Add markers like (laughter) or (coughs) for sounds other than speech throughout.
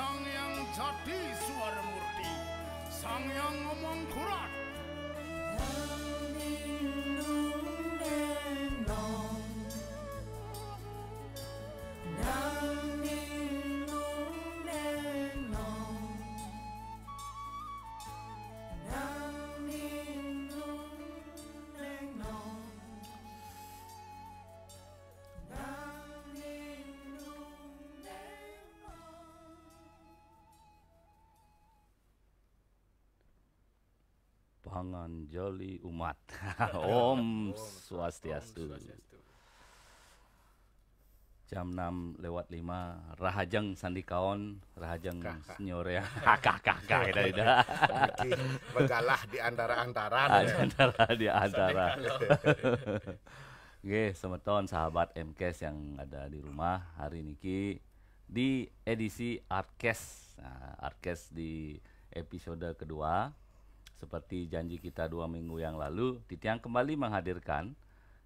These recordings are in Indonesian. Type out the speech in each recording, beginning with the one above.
sang yang jadi suara murti sang yang ngomong kurang Amin. joli umat. (laughs) (laughs) Om Swastiastu. Jam 6 lewat 5 Rahajeng Sandikaon, Rahajeng Senyorea. (laughs) Kakak-kakak kita dah Begalah di antara-antara. Di Antara di antara. Oke, semeton sahabat MKS yang ada di rumah hari ini di edisi Artkes. Nah, Artkes di episode kedua seperti janji kita dua minggu yang lalu, Titiang kembali menghadirkan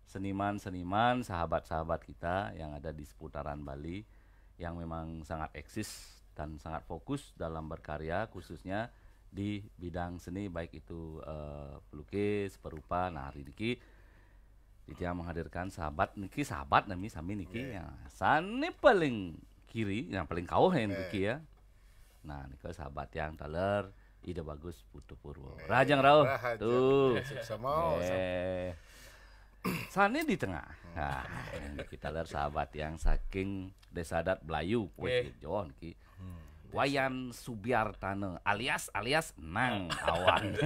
seniman-seniman, sahabat-sahabat kita yang ada di seputaran Bali yang memang sangat eksis dan sangat fokus dalam berkarya khususnya di bidang seni baik itu uh, pelukis, perupa, nah hari ini menghadirkan sahabat Niki sahabat nami sami Niki yang yang Sani paling kiri yang paling kauhen yang Niki iya. ya. Nah, Niki sahabat yang teler Ide bagus Putu Purwo. Eh, Rajang Rauh. Tuh. Sama. Eh. Sane di tengah. Nah, kita lihat sahabat yang saking desa adat Belayu, eh. John ki. Hmm, Wayan Subiartane alias alias Nang Awan.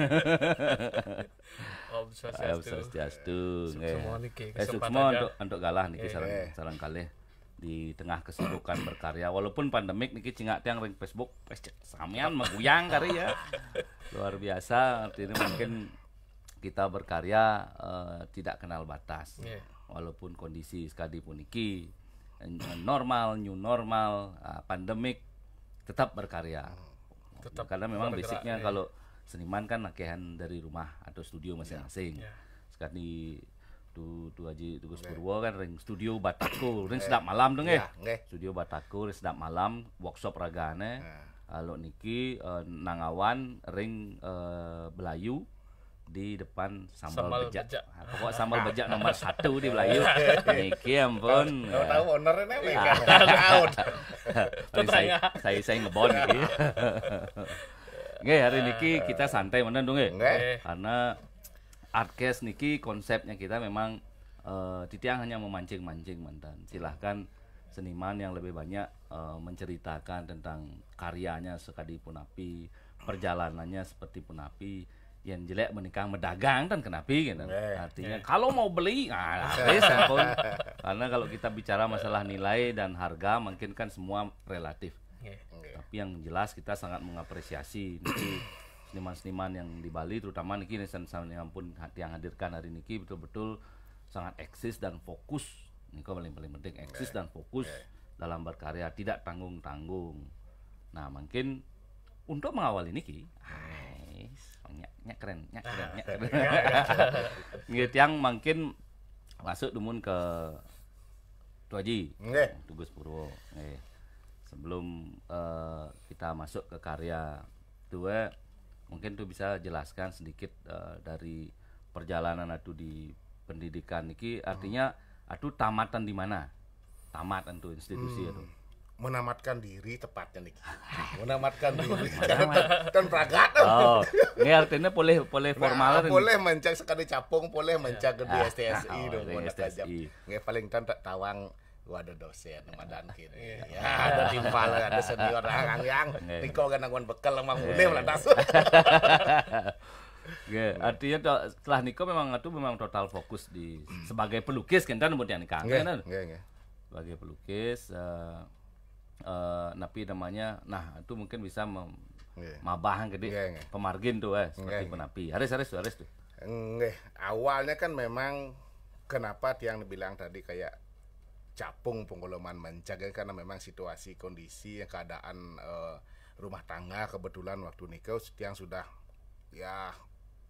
(laughs) Om Swastiastu. Om Swastiastu. Eh, Suksmon untuk untuk galah niki sareng eh. sarang kalih di tengah kesibukan berkarya walaupun pandemik niki cingak tiang ring Facebook samian meguyang kari ya luar biasa artinya mungkin kita berkarya uh, tidak kenal batas yeah. walaupun kondisi sekalipun niki eh, normal new normal uh, pandemik tetap berkarya hmm, tetap karena memang basicnya yeah. kalau seniman kan nakehan dari rumah atau studio iya, masing-masing yeah. Iya. yeah. Tu Tu Haji Tugas okay. Purwo kan ring studio Batako, ring sedap malam dong ya. Okay. studio Batako ring sedap malam workshop ragane. Yeah. Lalu niki uh, nangawan ring uh, Belayu di depan sambal, sambal bejak. bejak. Nah, pokok sambal bejak nomor (laughs) satu di Belayu. Niki ya ampun. Tahu tahu ownernya mereka. Tahu. Saya saya saya ngebon niki. (laughs) Nggih iya. hari niki kita santai mana dong nggih. Karena Artcast niki konsepnya kita memang uh, eh, Titiang hanya memancing-mancing mantan. Silahkan seniman yang lebih banyak uh, menceritakan tentang karyanya sekali api perjalanannya seperti punapi yang jelek menikah medagang kan kenapa gitu. eh, Artinya eh. kalau mau beli nah habis ya Karena kalau kita bicara masalah nilai dan harga mungkin kan semua relatif. Yeah. Tapi yang jelas kita sangat mengapresiasi Niki seniman-seniman yang di Bali terutama niki seniman yang pun hati yang hadirkan hari niki betul-betul sangat eksis dan fokus niko paling paling penting eksis okay. dan fokus okay. dalam berkarya tidak tanggung tanggung nah mungkin untuk mengawali niki ki nyak nyak keren nyak ah. keren nyak (laughs) keren gitu yang mungkin masuk demun ke Tuaji okay. Tugas Purwo okay. sebelum uh, kita masuk ke karya dua Mungkin tuh bisa jelaskan sedikit uh, dari perjalanan atau di pendidikan iki artinya hmm. atau tamatan di mana? Tamat untuk institusi hmm. itu menamatkan diri tepatnya nih (laughs) menamatkan diri (laughs) kan pragat oh ini artinya boleh boleh formal nah, boleh mencak sekali capung boleh mencak ya. di STSI ah, dong STSI ya, paling kan tawang gua ada dosen sama iya. Dankin iya. ya ada timpal ada senior orang yang Riko kan nangguan bekal sama iya. Mune lantas Oke, (laughs) artinya setelah Niko memang itu memang total fokus di sebagai pelukis kan dan kemudian Niko kan, kan? sebagai pelukis uh, eh, napi eh, namanya nah itu mungkin bisa mem, mabahan gede pemargin tuh eh seperti penapi harus harus harus tuh Nggih, awalnya kan memang kenapa tiang bilang tadi kayak capung pengoloman menjaga ya, karena memang situasi kondisi keadaan uh, rumah tangga kebetulan waktu nikah yang sudah ya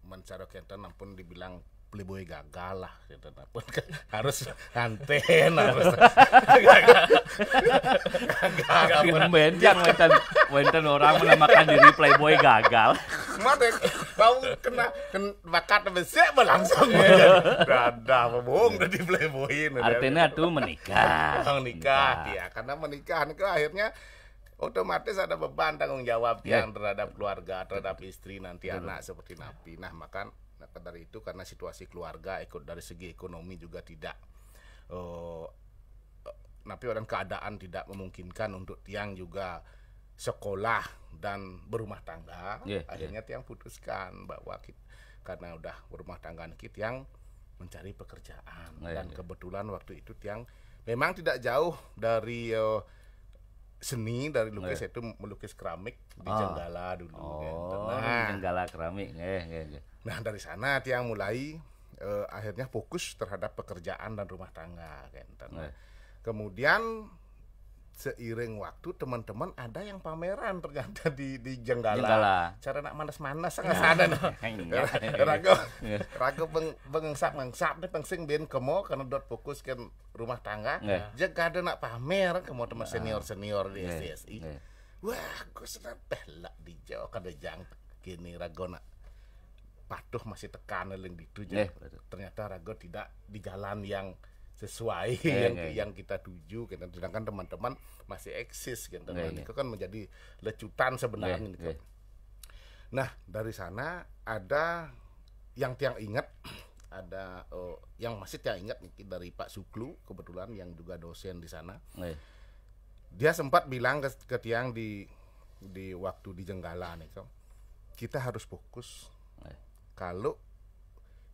mencari kenten ampun dibilang playboy gagal lah gitu (laughs) (laughs) pun harus anten harus gagal gagal wenten wenten orang menamakan diri playboy gagal kemarin bau kena kena bakat besek langsung iya. Ada bohong udah di artinya tuh menikah menikah ya karena menikah itu kan akhirnya otomatis ada beban tanggung jawab ya. yang terhadap keluarga terhadap istri nanti Betul. anak seperti napi nah makan maka dari itu karena situasi keluarga ikut dari segi ekonomi juga tidak uh, eh, napi orang keadaan tidak memungkinkan untuk tiang juga sekolah dan berumah tangga yeah, iya. akhirnya yeah. tiang putuskan bahwa kita, karena udah berumah tangga kita yang mencari pekerjaan oh, dan yeah. kebetulan waktu itu tiang memang tidak jauh dari uh, seni dari lukis yeah. itu melukis keramik di oh. Jenggala dulu oh, ya. nah, Jenggala keramik yeah, yeah, yeah. nah dari sana tiang mulai uh, akhirnya fokus terhadap pekerjaan dan rumah tangga kan yeah. Iya. kemudian seiring waktu teman-teman ada yang pameran ternyata di di Jenggala. Jenggala. Cara nak manas-manas ya. nggak (laughs) (laughs) ya. sana nih ragu ragu peng, pengengsap nih ni pengsing bin kemo karena dot fokus kan rumah tangga. Yeah. Jaga ada nak pamer kemo teman ya. senior-senior di SDSI. Yeah. Wah, aku sedang pelak di jauh kada jang kini ragu nak patuh masih tekanan yang dituju yeah. ternyata ragu tidak di jalan yang sesuai (laughs) yeah, yang yeah, iya. yang kita tuju gitu. Sedangkan teman-teman masih eksis gitu. Yeah, iya, iya. Itu kan menjadi lecutan sebenarnya yeah, gitu. Yeah. Nah, dari sana ada yang tiang ingat ada oh, yang masih tiang ingat nih, dari Pak Suklu kebetulan yang juga dosen di sana. Yeah. Dia sempat bilang ke, ke tiang di di waktu di Jenggala nih, kita harus fokus. Yeah. Kalau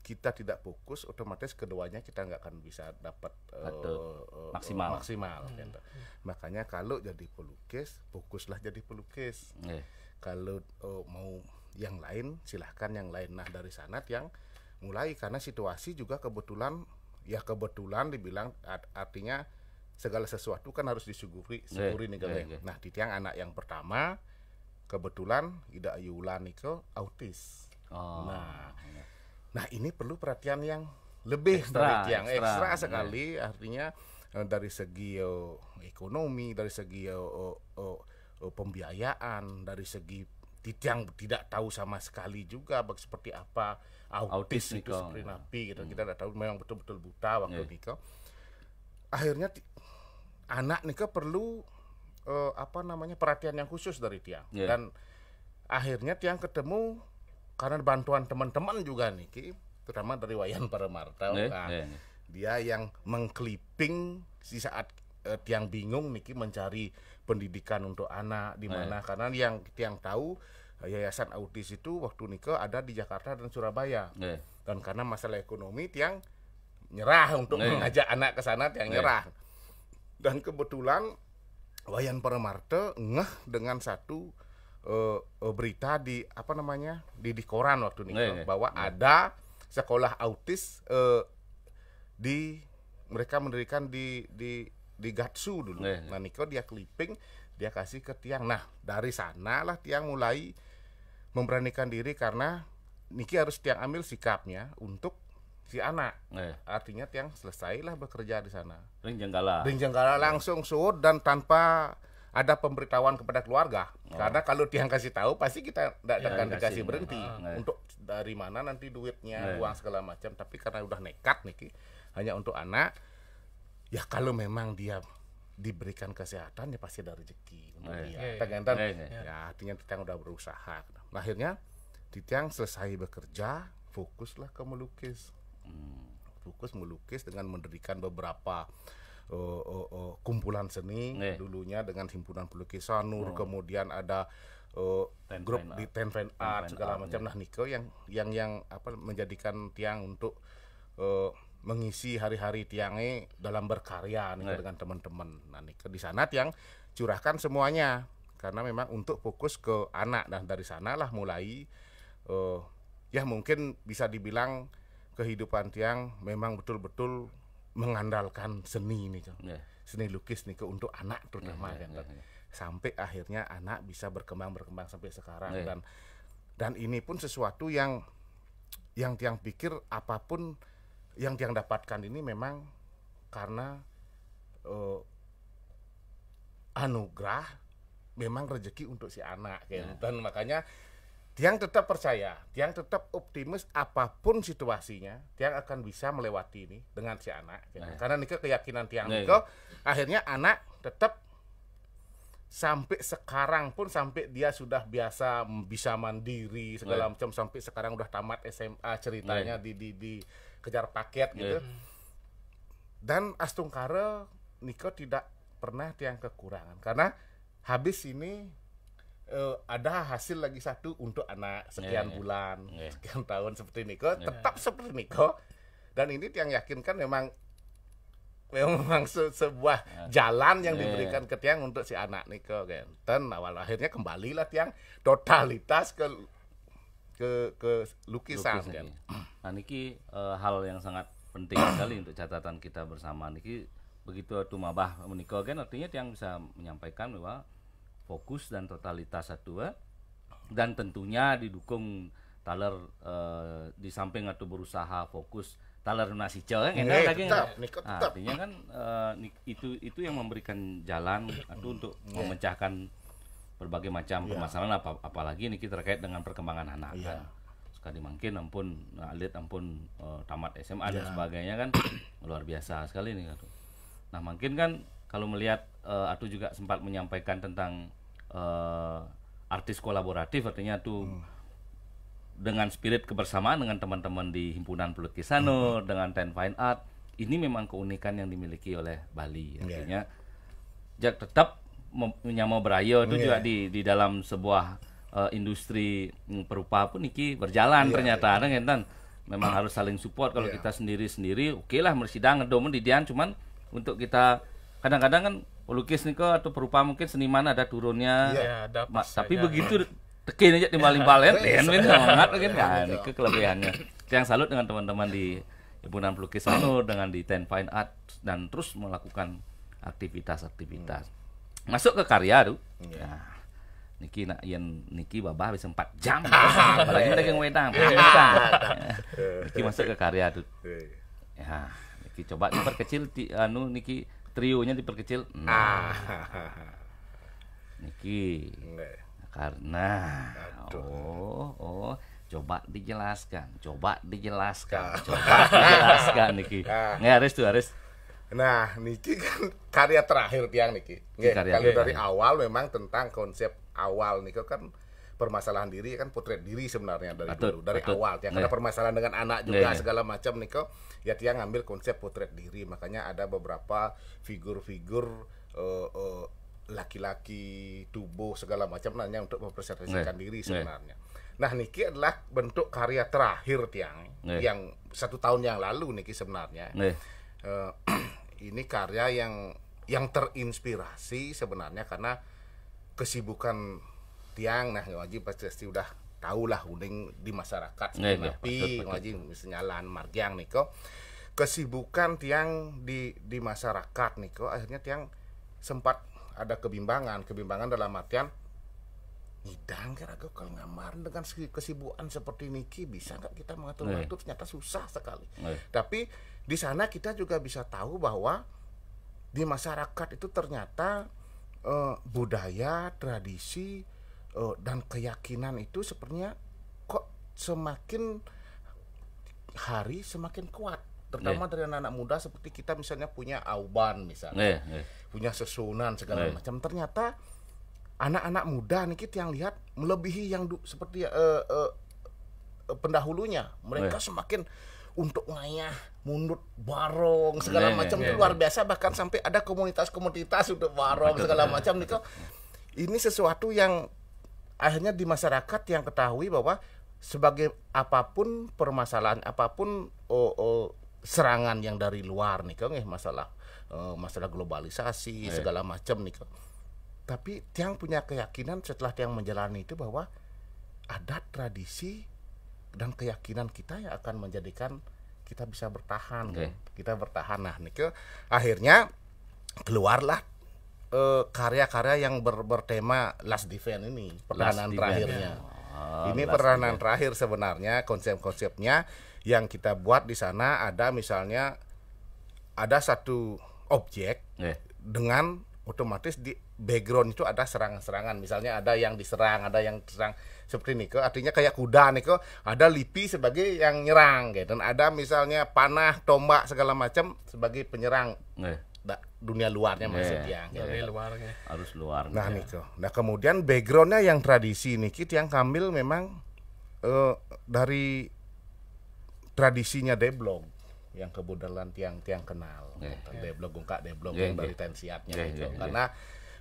kita tidak fokus otomatis keduanya kita nggak akan bisa dapat uh, uh, maksimal maksimal hmm. gitu. makanya kalau jadi pelukis fokuslah jadi pelukis hmm. kalau uh, mau yang lain silahkan yang lain nah dari sanat yang mulai karena situasi juga kebetulan ya kebetulan dibilang art artinya segala sesuatu kan harus disyukuri syukuri nih kalian ya. nah di tiang anak yang pertama kebetulan tidak Yulani ke autis oh. nah iya. Nah, ini perlu perhatian yang lebih ekstra, Tiang, yang ekstra, ekstra ya. sekali ya. artinya eh, dari segi eh, ekonomi, dari segi eh, pembiayaan, dari segi yang tidak tahu sama sekali juga seperti apa autis, autis itu Niko. seperti napi gitu. Hmm. Kita tidak tahu memang betul-betul buta waktu yeah. Niko. Akhirnya anak Niko perlu uh, apa namanya perhatian yang khusus dari tiang yeah. dan akhirnya tiang ketemu karena bantuan teman-teman juga nih Ki terutama dari Wayan Paramarta yeah, nah, yeah. Iya. dia yang mengkliping di saat eh, tiang bingung Niki mencari pendidikan untuk anak di iya. mana yeah. karena yang tiang tahu yayasan autis itu waktu Niko ada di Jakarta dan Surabaya yeah. dan karena masalah ekonomi tiang nyerah untuk yeah. mengajak anak ke sana tiang yeah. nyerah dan kebetulan Wayan Paramarta ngeh dengan satu uh, berita di apa namanya di di koran waktu itu yeah, iya. bahwa yeah. ada sekolah autis uh, di mereka mendirikan di di di Gatsu dulu. Yeah, yeah. Nah Niko dia clipping dia kasih ke tiang. Nah dari sana lah tiang mulai memberanikan diri karena Niki harus tiang ambil sikapnya untuk si anak. Yeah. Artinya tiang selesailah bekerja di sana. Ring Jenggala. Ring Jenggala langsung suud dan tanpa ada pemberitahuan kepada keluarga. Oh. Karena kalau dia kasih tahu pasti kita tidak ya, akan dikasih berhenti nah. untuk dari mana nanti duitnya, nah. uang segala macam. Tapi karena udah nekat nih hanya untuk anak ya kalau memang dia diberikan kesehatan ya pasti ada rezeki untuk nah. dia. Ya, ya, ya, ya. ya artinya kita udah berusaha. Nah, akhirnya Titiang selesai bekerja, fokuslah ke melukis. Hmm. Fokus melukis dengan mendirikan beberapa uh, uh, uh, kumpulan seni yeah. dulunya dengan himpunan pelukisan Nur, oh. kemudian ada uh, grup di Ten Fan Art segala macam. Yeah. Nah, Niko yang yang yang apa menjadikan tiang untuk uh, mengisi hari-hari tiangnya dalam berkarya nih yeah. dengan teman-teman. Nah, Niko di sana tiang curahkan semuanya karena memang untuk fokus ke anak dan nah, dari sanalah mulai uh, ya mungkin bisa dibilang kehidupan tiang memang betul-betul mengandalkan seni ini, kan. Yeah. Seni lukis nih ke untuk anak terutama yeah, kan. Yeah, gitu. yeah, ya. Sampai akhirnya anak bisa berkembang-berkembang sampai sekarang yeah. Ya. dan dan ini pun sesuatu yang yang tiang pikir apapun yang tiang dapatkan ini memang karena uh, anugerah memang rezeki untuk si anak yeah. kan. Ya. Gitu. dan makanya dia tetap percaya, dia tetap optimis apapun situasinya, dia akan bisa melewati ini dengan si anak. Gitu. Nah. Karena Niko keyakinan tiang nah, Niko, iya. akhirnya anak tetap sampai sekarang pun sampai dia sudah biasa bisa mandiri segala nah. macam sampai sekarang udah tamat SMA ceritanya nah. di, di di kejar paket gitu. Dan Astungkare Niko tidak pernah tiang kekurangan karena habis ini uh, ada hasil lagi satu untuk anak sekian yeah, iya. bulan, yeah. sekian tahun seperti Niko, yeah. tetap seperti Niko. Dan ini Tiang yakinkan memang memang se sebuah yeah. jalan yang yeah. diberikan ke Tiang untuk si anak Niko Genten. Awal akhirnya kembali lah Tiang totalitas ke ke ke lukisan, lukisan kan. Nah niki uh, hal yang sangat penting (clears throat) sekali untuk catatan kita bersama niki begitu mabah, menikah kan artinya tiang bisa menyampaikan bahwa fokus dan totalitas satwa eh. dan tentunya didukung taler uh, di samping atau berusaha fokus taler nasi cewek kan nah, artinya kan uh, itu itu yang memberikan jalan atau untuk yeah. memecahkan berbagai macam yeah. permasalahan apa, apalagi ini kita terkait dengan perkembangan anak yeah. kan sekali mungkin ampun alit ampun uh, tamat SMA yeah. dan iya. sebagainya kan (coughs) luar biasa sekali nih kan. nah mungkin kan kalau melihat uh, eh, Atu juga sempat menyampaikan tentang uh, artis kolaboratif artinya tuh hmm. dengan spirit kebersamaan dengan teman-teman di himpunan pelukisano hmm. dengan Ten Fine Art ini memang keunikan yang dimiliki oleh Bali iya. artinya yeah. Jak tetap menyamau berayo itu yeah. juga di di dalam sebuah uh, industri perupa pun iki berjalan yeah, ternyata yeah. enten memang (coughs) harus saling support kalau yeah. kita sendiri sendiri oke okay lah mersidang ngedomen didian, cuman untuk kita kadang-kadang kan pelukis nih kok atau perupa mungkin seniman ada turunnya ya, ada tapi iya. begitu tekin aja timbal dan iya. iya. nah, ini semangat mungkin kan itu kelebihannya yang salut dengan teman-teman di himpunan pelukis Solo (clears throat) dengan di Ten Fine Art dan terus melakukan aktivitas-aktivitas hmm. masuk ke karya tuh ya. nah, Niki nak yen Niki babah bisa 4 jam. (laughs) Apalagi dagang wedang, wedang. Niki masuk ke karya tuh. Ya, Niki coba diperkecil di anu Niki trionya diperkecil nah niki Nggak. karena Aduh. oh oh coba dijelaskan coba dijelaskan ah. coba dijelaskan niki nah. nggak harus tuh harus nah niki kan karya terakhir tiang niki Nggak, karya, kalau dari awal memang tentang konsep awal niki kan permasalahan diri ya kan potret diri sebenarnya dari betul, dulu dari betul. awal ya karena yeah. permasalahan dengan anak juga yeah, iya. segala macam nih kok ya dia ngambil konsep potret diri makanya ada beberapa figur-figur uh, uh, laki-laki tubuh segala macam nanya untuk mempresentasikan yeah. diri iya. sebenarnya. Yeah. Nah Niki adalah bentuk karya terakhir tiang yeah. yang satu tahun yang lalu Niki sebenarnya. Yeah. Iya. Eh, (clears throat) uh, ini karya yang yang terinspirasi sebenarnya karena kesibukan tiang nah ngaji pasti udah tahu lah uning di masyarakat tapi iya, iya, ngaji senyalan margiang niko kesibukan tiang di di masyarakat niko akhirnya tiang sempat ada kebimbangan kebimbangan dalam artian ngidang kira kau kalau ngamar dengan kesibukan seperti Niki bisa nggak kita mengatur waktu? Iya. ternyata susah sekali Nih. tapi di sana kita juga bisa tahu bahwa di masyarakat itu ternyata eh, budaya tradisi uh, dan keyakinan itu sepertinya kok semakin hari semakin kuat terutama yeah. dari anak-anak muda seperti kita misalnya punya auban misalnya yeah, yeah. punya susunan segala yeah. macam ternyata anak-anak muda nih kita yang lihat melebihi yang du- seperti uh, uh, pendahulunya mereka yeah. semakin untuk ngayah mundur barong segala yeah, iya, macam yeah, yeah, luar yeah. biasa bahkan sampai ada komunitas-komunitas untuk barong segala iya. macam nih kok ini sesuatu yang akhirnya di masyarakat yang ketahui bahwa sebagai apapun permasalahan apapun oh, oh, serangan yang dari luar nih kan masalah eh, masalah globalisasi eh. segala macam nih kan. Tapi tiang punya keyakinan setelah tiang menjalani itu bahwa adat tradisi dan keyakinan kita yang akan menjadikan kita bisa bertahan okay. kan. Kita bertahan nah nih kan. akhirnya keluarlah karya eh, karya-karya yang ber bertema last defense ini peranan terakhirnya. Oh, ini peranan terakhir sebenarnya konsep-konsepnya yang kita buat di sana ada misalnya ada satu objek yeah. dengan otomatis di background itu ada serangan-serangan misalnya ada yang diserang ada yang diserang seperti ini artinya kayak kuda nih ada lipi sebagai yang nyerang gitu dan ada misalnya panah tombak segala macam sebagai penyerang yeah dunia luarnya yeah, maksudnya. Yeah. Dari iya. luarnya. Harus luarnya. Nah, Niko. Iya. Nah, kemudian backgroundnya yang tradisi ini Kit yang Kamil memang uh, dari tradisinya deblog yang kebudayaan tiang-tiang kenal. Yeah, iya, yeah. Deblog gungkak deblog yeah, yang dari tensiatnya yeah, Yeah, Karena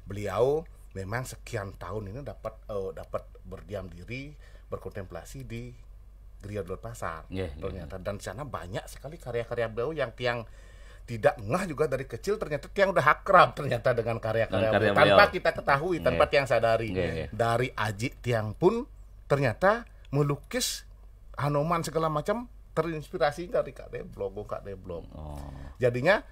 beliau memang sekian tahun ini dapat uh, dapat berdiam diri, berkontemplasi di Griya Pasar. Yeah, ternyata dan di sana banyak sekali karya-karya beliau yang tiang tidak ngah juga dari kecil ternyata Tiang udah akrab ternyata dengan karya-karya karya tanpa kita ketahui, yeah. tanpa Tiang sadari. Yeah, yeah. Dari Aji Tiang pun ternyata melukis Hanoman segala macam terinspirasi dari Kak Deblok, Kak Deblok. Oh. Jadinya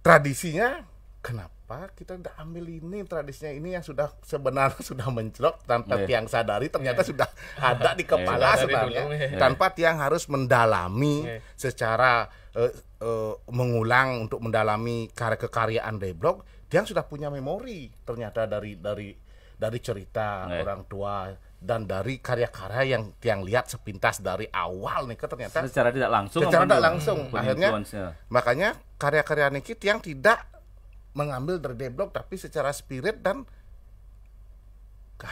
tradisinya kenapa kenapa kita tidak ambil ini tradisinya ini yang sudah sebenarnya (laughs) sudah mencelok tanpa yeah. tiang sadari ternyata yeah. sudah ada di iya. kepala yeah. sebenarnya yeah. tanpa tiang harus mendalami yeah. secara uh, uh, mengulang untuk mendalami karya kekaryaan Deblok tiang sudah punya memori ternyata dari dari dari cerita yeah. orang tua dan dari karya-karya yang Tiang lihat sepintas dari awal nih ternyata secara tidak langsung secara tidak langsung akhirnya makanya karya-karya Niki tiang tidak mengambil dari deblok tapi secara spirit dan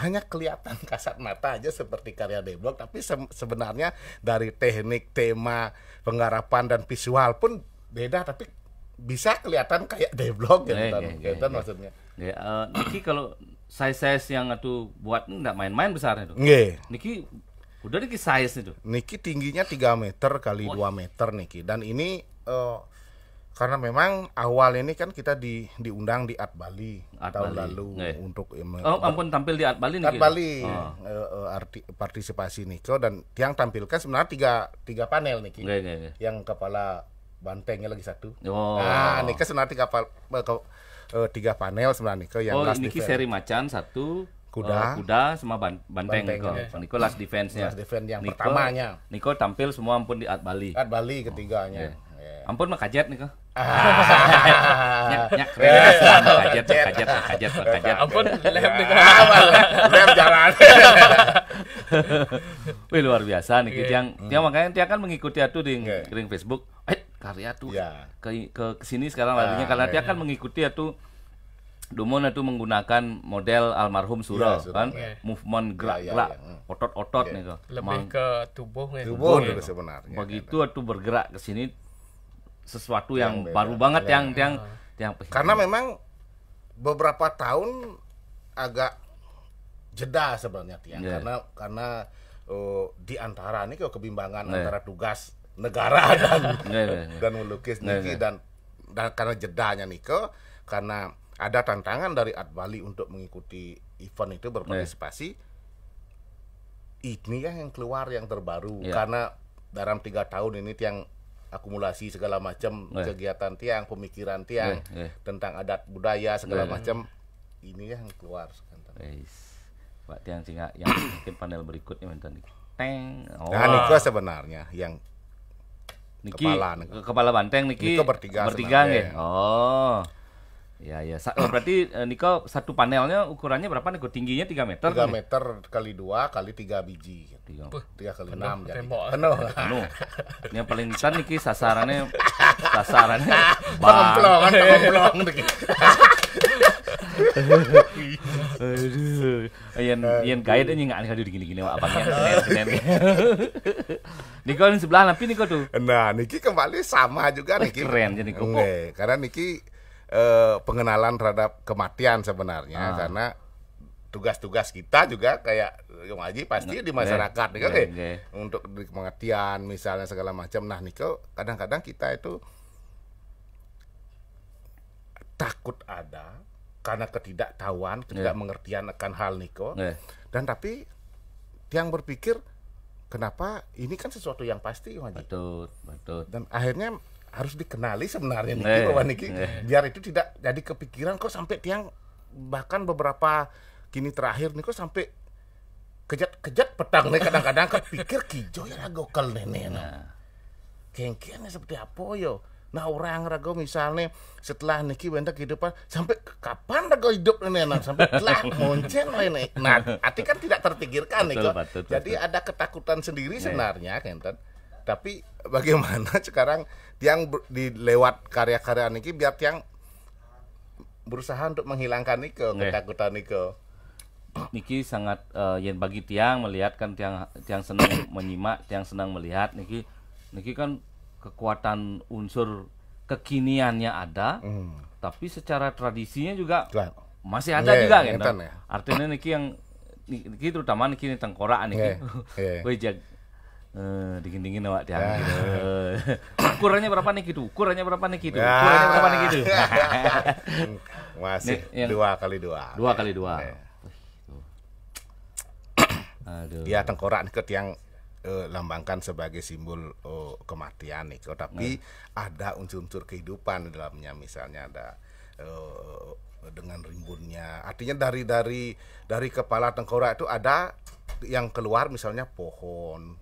hanya kelihatan (laughs) kasat mata aja seperti karya deblok tapi se sebenarnya dari teknik tema penggarapan dan visual pun beda tapi bisa kelihatan kayak deblok ya gitu yeah, kan. yeah, gitu iya, kan iya. maksudnya yeah. Iya, uh, Niki kalau size size yang itu buat nggak main-main besarnya tuh yeah. Niki udah Niki size itu Niki tingginya 3 meter kali dua meter Niki dan ini uh, karena memang awal ini kan kita di diundang di Art Bali Art tahun Bali. lalu Nge. untuk oh ampun tampil di Art Bali nih Art gitu? Bali oh. uh, arti, partisipasi Niko dan yang tampilkan sebenarnya tiga tiga panel nih Nge, Nge. yang kepala bantengnya lagi satu oh. nah Niko sebenarnya tiga uh, tiga panel sebenarnya Niko yang oh Niki seri macan satu kuda uh, kuda sama ban banteng, banteng Niko. Ya. Niko last defense-nya. Last defense yang Niko, pertamanya. Niko tampil semua ampun di Art Bali. Art Bali ketiganya. Oh, okay. Iya. Ampun mah kajet kok kaget kaget kajet, kajet, kajet, kajet. Ampun, lem Lem jalan. Wih luar biasa nih, yeah. yang, yang makanya dia kan mengikuti atuh di ring Facebook. Eh, karya tuh ke ke sini sekarang larinya karena dia kan mengikuti atuh Dumon itu menggunakan model almarhum Suro ya, kan ya. movement gerak-gerak ya, ya, ya. otot-otot ya. nih tuh. Lebih Mang, ke Tubuh, tubuh ya. sebenarnya. Begitu atu bergerak ke sini sesuatu yang, yang beda, baru banget yang yang yang, yang karena yang, memang beberapa tahun agak jeda sebenarnya tiang yeah. karena karena uh, di antara ini kebimbangan yeah. antara tugas negara (laughs) dan yeah, iya, iya. dan melukis iya, Niki dan dan karena jedanya Niko karena ada tantangan dari Ad Bali untuk mengikuti event itu berpartisipasi ini yang keluar yang terbaru karena dalam tiga tahun ini tiang akumulasi segala macam yeah. kegiatan tiang pemikiran tiang yeah, yeah. tentang adat budaya segala yeah. macam ini ya yang keluar Eis. Pak Tiang singa yang (coughs) mungkin panel berikutnya minta nih. Teng. Oh. Nah, Niko sebenarnya yang Niki, kepala kepala banteng Niki. Niko bertiga. Bertiga nggih. Oh. Ya ya. Sa oh, berarti eh, Niko satu panelnya ukurannya berapa Nih Tingginya 3 meter. 3 meter kali dua kali tiga biji. tiga 3 kali enam. 6 jadi. Penuh. (laughs) Penuh. Ini yang paling besar niki sasarannya sasarannya (laughs) bang. Templong, Aduh. Yang yang gaya ini nggak ada gini-gini wak abangnya. Niko di sebelah nanti Niko tuh. Nah, Niki kembali sama juga Niki. Keren jadi Niko. Karena Niki Eh, pengenalan terhadap kematian sebenarnya ah. karena tugas-tugas kita juga kayak yang Haji pasti di masyarakat nih kan untuk di kematian misalnya segala macam nah niko kadang-kadang kita itu takut ada karena ketidaktahuan, iya. ketidakmengertian akan hal niko. Iya. Dan tapi tiang berpikir kenapa ini kan sesuatu yang pasti Yung Betul, betul. Dan akhirnya harus dikenali sebenarnya Niki eh, bahwa Niki eh. biar itu tidak jadi kepikiran kok sampai tiang bahkan beberapa kini terakhir nih kok sampai kejat-kejat petang nih kadang-kadang kepikir kijo ya ragu kel nih nah. seperti apa yo nah orang ragu misalnya setelah niki bentar kehidupan sampai kapan ragu hidup nih nah sampai telah (laughs) moncen nih nah arti kan tidak terpikirkan nih jadi betul. ada ketakutan sendiri nah. sebenarnya kenten tapi (laughs) bagaimana sekarang tiang dilewat karya-karya niki biar tiang berusaha untuk menghilangkan niko okay. Iya. ketakutan niko (clears throat) niki sangat uh, yang bagi tiang melihat kan tiang tiang senang (coughs) menyimak tiang senang melihat niki niki kan kekuatan unsur kekiniannya ada mm. tapi secara tradisinya juga Tuan. masih ada yeah, juga yeah, kan gitu. yeah. artinya niki yang niki terutama niki tengkorak niki yeah, iya. (laughs) yeah. Uh, eh, dingin dingin awak kurangnya gitu. eh, (coughs) ukurannya berapa nih gitu? Ukurannya berapa nih gitu? Ya. Ukurannya berapa nih gitu? (laughs) Masih nih, dua kali dua. Dua kali dua. (coughs) Aduh. Ya tengkorak nih yang uh, lambangkan sebagai simbol uh, kematian nih, tapi nah. ada unsur-unsur kehidupan di dalamnya misalnya ada uh, dengan rimbunnya. Artinya dari dari dari kepala tengkorak itu ada yang keluar misalnya pohon,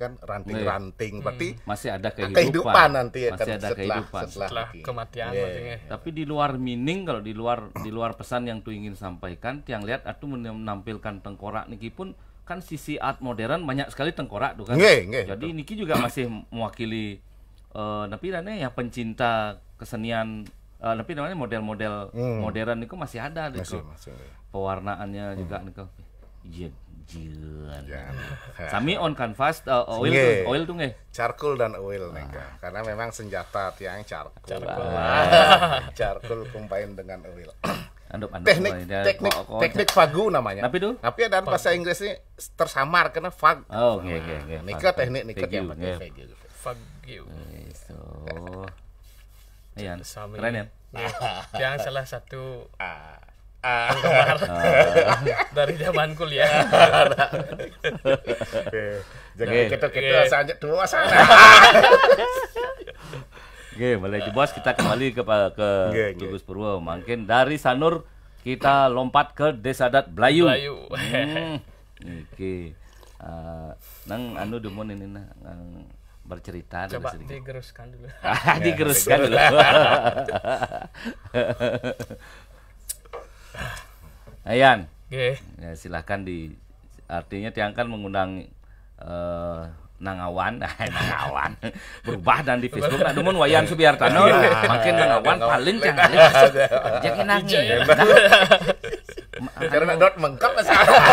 kan ranting-ranting berarti hmm. masih ada kehidupan, kehidupan nanti masih ada setelah, kehidupan setelah, setelah kematian yeah. Iya, iya. tapi di luar meaning kalau di luar di luar pesan yang tu ingin sampaikan yang lihat atau menampilkan tengkorak niki pun kan sisi art modern banyak sekali tengkorak tuh kan yeah, yeah, jadi betul. niki juga masih mewakili uh, eh, tapi rane ya pencinta kesenian uh, eh, tapi namanya model-model hmm. modern itu masih ada masih, masih. Iya. pewarnaannya hmm. juga niku iya Jian. Sami on canvas uh, oil tuh, oil tuh nggih. Charcoal dan oil ah. nengka. Karena memang senjata tiang charcoal. Charcoal, ah. (laughs) charcoal combine dengan oil. (coughs) Andup, andup, teknik ya. teknik oh, oh, teknik fagu namanya. Tapi tuh? Tapi ada bahasa Inggris ini tersamar karena fag. Oh, oke oke oke. Nikah teknik nika yang pakai fagu. Fagu. So. Iya. Keren ya. Yang salah satu uh, Ah. ah, dari zaman kuliah. jadi kita-kita saja tua sana. Oke, mulai di bos kita kembali ke ke Tugas Purwo. Mungkin dari Sanur kita lompat ke Desa Adat Blayu. Blayu. Hmm. Oke. Uh, nang anu demun ini nah bercerita Coba dulu digeruskan dulu. (laughs) digeruskan iya. dulu. (laughs) (laughs) Ayan. Okay. Ya, silahkan di artinya tiang kan mengundang uh, Nangawan, (laughs) Nangawan berubah dan di Facebook nah namun Wayan Subiartano iya. makin Nangawan paling canggih, iya. (laughs) jadi nangis iya, nah. (laughs) karena anu. dot mengkap masalah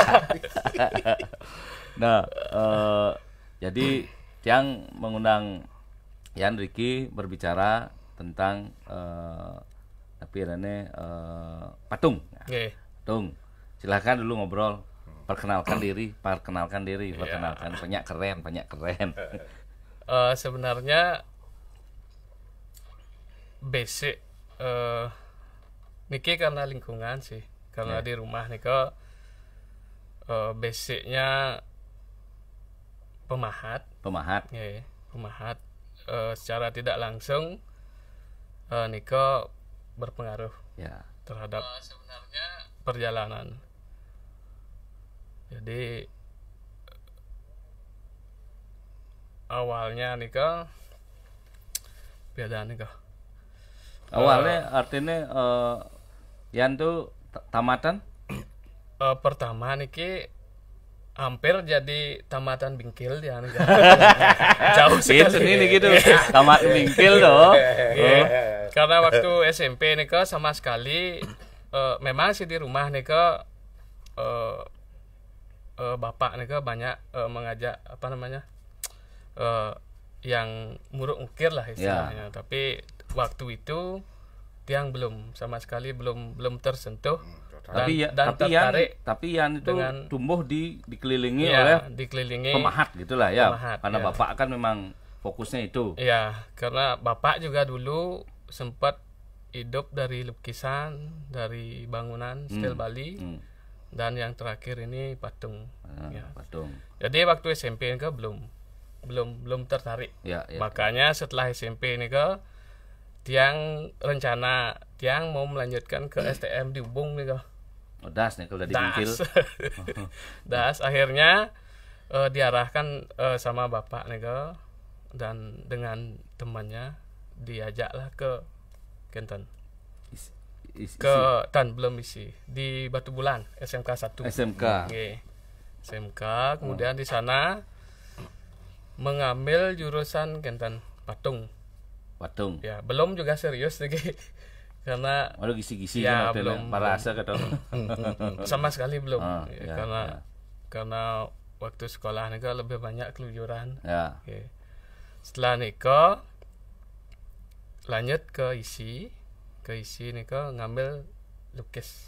nah uh, jadi tiang mengundang Yan Riki berbicara tentang uh, tapi rene uh, patung yeah. patung silahkan dulu ngobrol perkenalkan diri perkenalkan diri iya. perkenalkan banyak keren banyak keren uh, (laughs) sebenarnya basic uh, niki karena lingkungan sih karena iya. yeah. di rumah niko uh, basicnya pemahat pemahat yeah, pemahat uh, secara tidak langsung uh, niko berpengaruh ya. terhadap uh, sebenarnya perjalanan. Jadi awalnya kak beda nikah. Awalnya uh, artinya uh, eh, yang tuh tamatan? Uh, pertama niki hampir jadi tamatan bingkil anu, ya (laughs) jauh sekali ini gitu iya. tamat bingkil loh iya. yeah. Iya, oh. karena waktu SMP nih ke sama sekali uh, memang sih di rumah nih ke uh, uh, bapak nih ke banyak uh, mengajak apa namanya uh, yang muruk ukir lah istilahnya yeah. tapi waktu itu tiang belum sama sekali belum belum tersentuh tapi tapi ya, dan yang tapi yang itu dengan, tumbuh di dikelilingi ya, oleh dikelilingi pemahat gitulah ya. Pemahat, karena ya. bapak kan memang fokusnya itu. Iya, karena bapak juga dulu sempat hidup dari lukisan, dari bangunan hmm, stil Bali. Hmm. Dan yang terakhir ini patung. Ah, ya. Patung. Jadi waktu SMP ini ke belum belum belum tertarik. Ya, ya. Makanya setelah SMP ini ke tiang rencana tiang mau melanjutkan ke STM (clears throat) di Ubung nih kok Oh, das nih kalau udah dikungkil. (laughs) Das. akhirnya uh, diarahkan uh, sama bapak Negel dan dengan temannya diajaklah ke Kenton Is, ke isi. tan belum isi di Batu Bulan SMK 1. SMK. Okay. SMK kemudian oh. di sana mengambil jurusan Kenton patung. Patung. Ya, belum juga serius nih karena oh, gisi-gisi ya, kan belum merasa kata (laughs) sama sekali belum oh, ya, karena ya. karena waktu sekolah nih lebih banyak keluyuran ya. Oke. setelah nikah lanjut ke isi ke isi nih ngambil lukis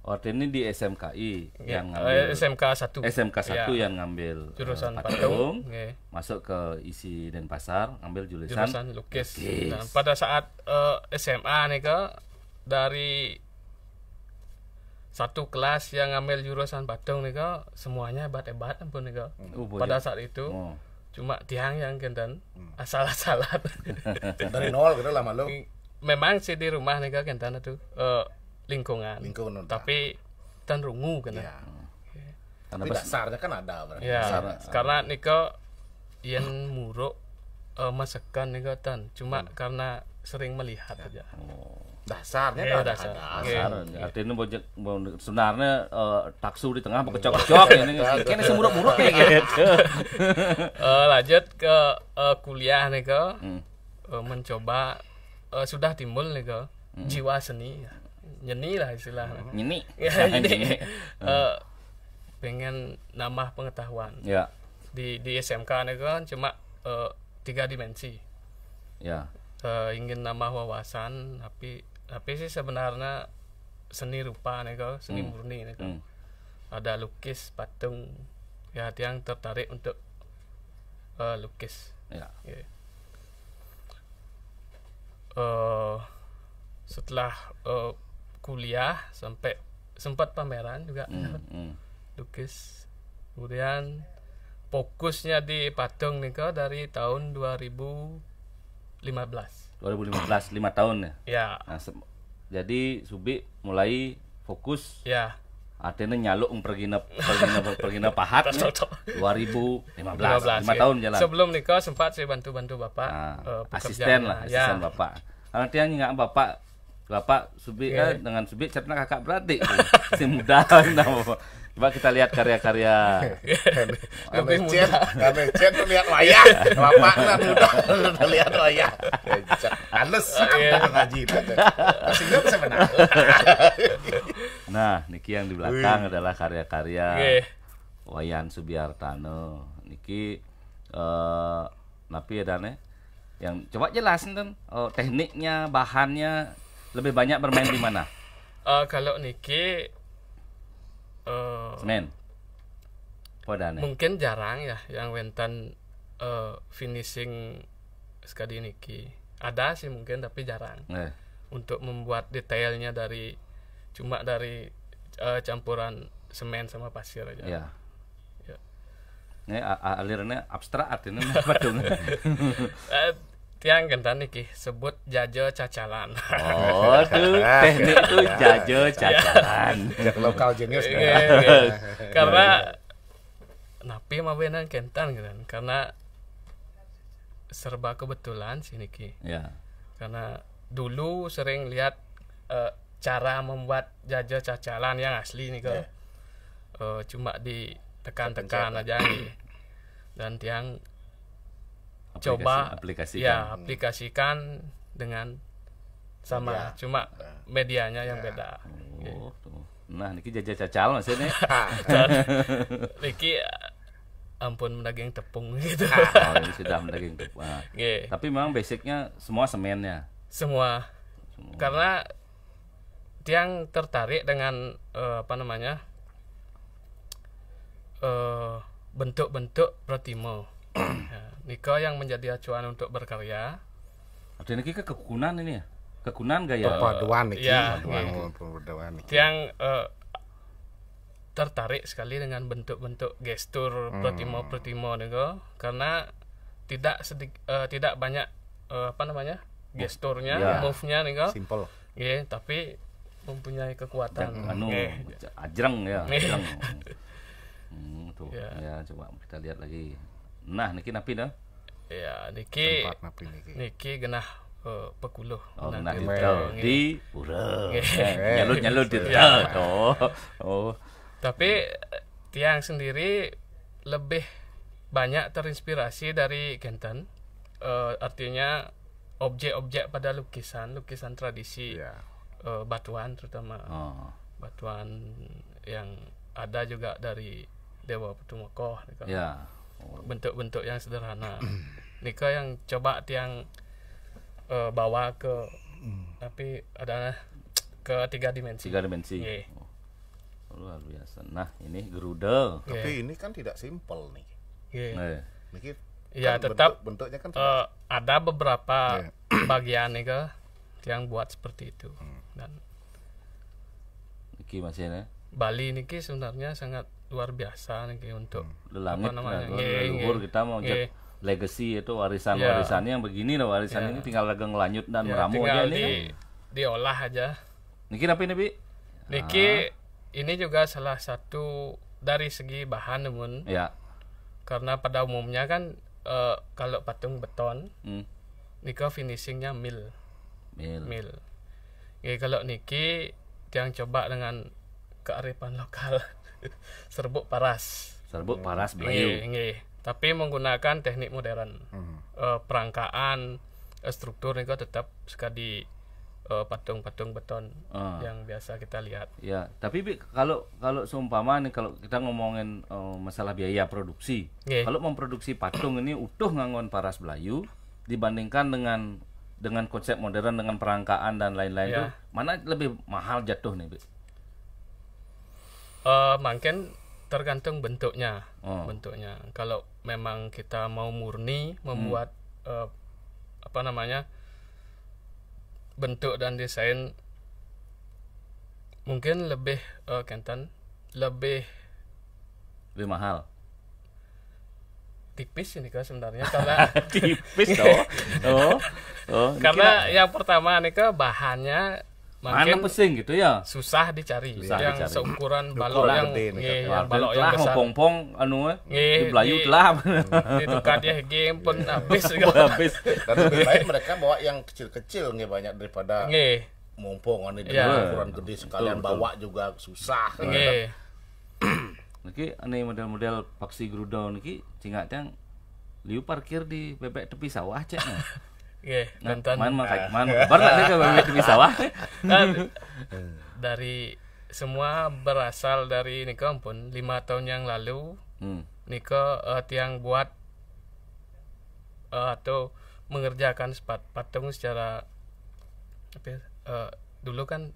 Orde ini di SMKI yeah. Iya. Iya. yang ngambil SMK 1. SMK 1 yeah. yang ngambil jurusan uh, patung, yeah. masuk ke isi Denpasar, ngambil jurusan, jurusan lukis. lukis. Nah, pada saat uh, eh, SMA nih ke dari satu kelas yang ngambil jurusan patung nih ke semuanya hebat-hebat pun nih ke. Uh, oh, pada saat itu oh. cuma tiang yang kenten hmm. asal-asalan. (laughs) (laughs) dari nol gitu lama lu. Memang sih di rumah nih ke kenten itu uh, lingkungan. Lingkungan. Tapi tan rungu kan. Ya. Tanah Tapi dasarnya kan ada berarti. Ya, Dasar, iya. karena niko yang muruk uh, masakan niko tan. Cuma hmm. karena sering melihat ya. aja. Oh. Dasarnya eh, ada dasar. ada. Dasar. Okay. Iya. Artinya mau sebenarnya uh, taksu di tengah mau kecok-kecok ini. Kayaknya si muruk-muruk kayak gitu. uh, (laughs) lanjut ke uh, kuliah niko. Hmm. Uh, mencoba uh, sudah timbul niko hmm. jiwa seni. Ya nyeni lah istilahnya hmm. nyeni (laughs) ya, nyeni uh, pengen nambah pengetahuan ya. di di SMK ini kan cuma uh, tiga dimensi ya uh, ingin nambah wawasan tapi tapi sih sebenarnya seni rupa nih seni hmm. murni nih hmm. ada lukis patung ya yang tertarik untuk uh, lukis ya yeah. Ya. uh, setelah uh, kuliah sampai sempat pameran juga mm, mm. lukis kemudian fokusnya di Patung Niko dari tahun 2015 2015 lima tahun ya ya nah, jadi Subi mulai fokus ya artinya nyaluk pergina pergina pergina pahat 2015 (laughs) 15 lima ya. tahun jalan sebelum Niko sempat saya bantu bantu bapak nah, uh, asisten lah ya. asisten ya. bapak artinya nggak bapak Bapak Subi okay. eh, dengan Subi cerita kakak berarti (laughs) si muda nah, Coba kita lihat karya-karya. (laughs) Kami chat, kami chat lihat wayang. Bapak lah muda (laughs) lihat wayang. anes ngaji. Sehingga bisa menang. Nah, niki yang di belakang Wih. adalah karya-karya okay. Wayan Subiartano. Niki eh napi ya, dane ya? yang coba jelasin kan oh, tekniknya, bahannya, lebih banyak bermain di mana? Uh, kalau Niki uh, eh, Senin. Podane. Mungkin jarang ya yang Wentan uh, finishing sekali Niki. Ada sih mungkin tapi jarang. Eh. Untuk membuat detailnya dari cuma dari uh, campuran semen sama pasir aja. Iya. Ya. Ini alirannya abstrak artinya apa (laughs) dong? (laughs) tiang genten niki sebut jajo cacalan. Oh, tuh (laughs) iya. teknik itu iya. jajo iya. cacalan. Jak lokal jenius. Ya. (laughs) Karena napi mah kentan kan karena serba kebetulan sih Niki. Ya. Karena dulu sering lihat eh, cara membuat jajo cacalan yang asli nih eh, kok. cuma ditekan-tekan aja nih. Dan tiang aplikasi, coba aplikasikan. ya aplikasikan dengan sama ya. cuma nah. medianya yang ya. beda. Oh, tuh. Nah, niki jajal cacal maksudnya. (laughs) (laughs) niki ampun mendaging tepung (laughs) gitu. Ah, oh, ini sudah mendaging tepung. Nah. Yeah. Tapi memang basicnya semua semennya. Semua. semua. Karena tiang tertarik dengan uh, apa namanya? Eh, bentuk-bentuk uh, protimo. (coughs) ya Niko yang menjadi acuan untuk berkarya. Ada ini kegunaan ini ya? Kegunaan gak ya? Perpaduan nih. ya, perpaduan iki. Iya. Iya. Yang uh, tertarik sekali dengan bentuk-bentuk gestur hmm. pertimo pertimo Niko karena tidak sedik, uh, tidak banyak uh, apa namanya? gesturnya, ya. move-nya Niko. Simple. Iya, yeah, tapi mempunyai kekuatan. Anu, okay. Iya. ajreng ya, ajreng. (laughs) hmm, tuh. Yeah. Ya, coba kita lihat lagi nah niki napi dah ya niki niki niki genah uh, eh, pekuluh oh nah, genah di di ura nyalut nyalut di oh oh tapi tiang sendiri lebih banyak terinspirasi dari Genten eh, artinya objek-objek pada lukisan lukisan tradisi ya. eh, batuan terutama oh. batuan yang ada juga dari Dewa Petumakoh gitu. yeah bentuk-bentuk yang sederhana nika yang coba tiang uh, bawa ke hmm. tapi ada ke tiga dimensi tiga dimensi yeah. oh, luar biasa nah ini gerudel yeah. tapi ini kan tidak simpel nih yeah. nah, ya. Niki, ya kan tetap bentuknya kan uh, ada beberapa yeah. (clears throat) bagian nih ke yang buat seperti itu hmm. dan Niki masih ya Bali Niki sebenarnya sangat luar biasa nih untuk hmm. lelangit namanya yeah, leluhur yeah. kita mau yeah. legacy itu warisan yeah. warisannya iya. yang begini loh warisan yeah. ini tinggal lagi ngelanjut dan yeah, meramu aja di, kan. diolah aja niki apa ini bi niki ah. ini juga salah satu dari segi bahan namun ya. karena pada umumnya kan uh, kalau patung beton hmm. niki finishingnya mil mil, mil. Ya, kalau niki yang coba dengan kearifan lokal (laughs) (laughs) serbuk paras serbuk paras bayu nggih tapi menggunakan teknik modern hmm. e, perangkaan e, struktur itu tetap sekali eh, patung-patung beton ah. yang biasa kita lihat ya tapi Bi, kalau kalau seumpama nih kalau kita ngomongin e, masalah biaya produksi nge. kalau memproduksi patung ini utuh ngangon paras belayu dibandingkan dengan dengan konsep modern dengan perangkaan dan lain-lain ya. mana lebih mahal jatuh nih Bi? uh, eh, mungkin tergantung bentuknya oh. bentuknya kalau memang kita mau murni hmm. membuat hmm. uh, apa namanya bentuk dan desain mungkin lebih uh, kentan lebih lebih mahal tipis ini kan sebenarnya (laughs) karena tipis toh (laughs) oh. oh. karena yang pertama nih ke bahannya Mana pesing gitu ya? Susah dicari. Susah yang dicari. seukuran gitu. iya, balok yang nggih, yang balok yang besar. Pong-pong anu nggih, eh, belayu iya, iya. telah. ya game pun (laughs) habis. Habis. Dan lebih baik mereka bawa yang kecil-kecil nggih banyak daripada nggih. Mumpung ini dengan ukuran gede sekalian bawa juga susah. Kan. Nggih. (clears throat) Niki ane model-model paksi gerudau niki cingak liu parkir di bebek tepi sawah cek. (laughs) Iya, mantan, nah, mantan, Main mah kayak man pernah ada di sawah. (laughs) Kan, dari semua berasal dari Niko ampun lima tahun yang lalu hmm. Niko uh, eh, tiang buat uh, atau mengerjakan sepat patung secara apa, uh, dulu kan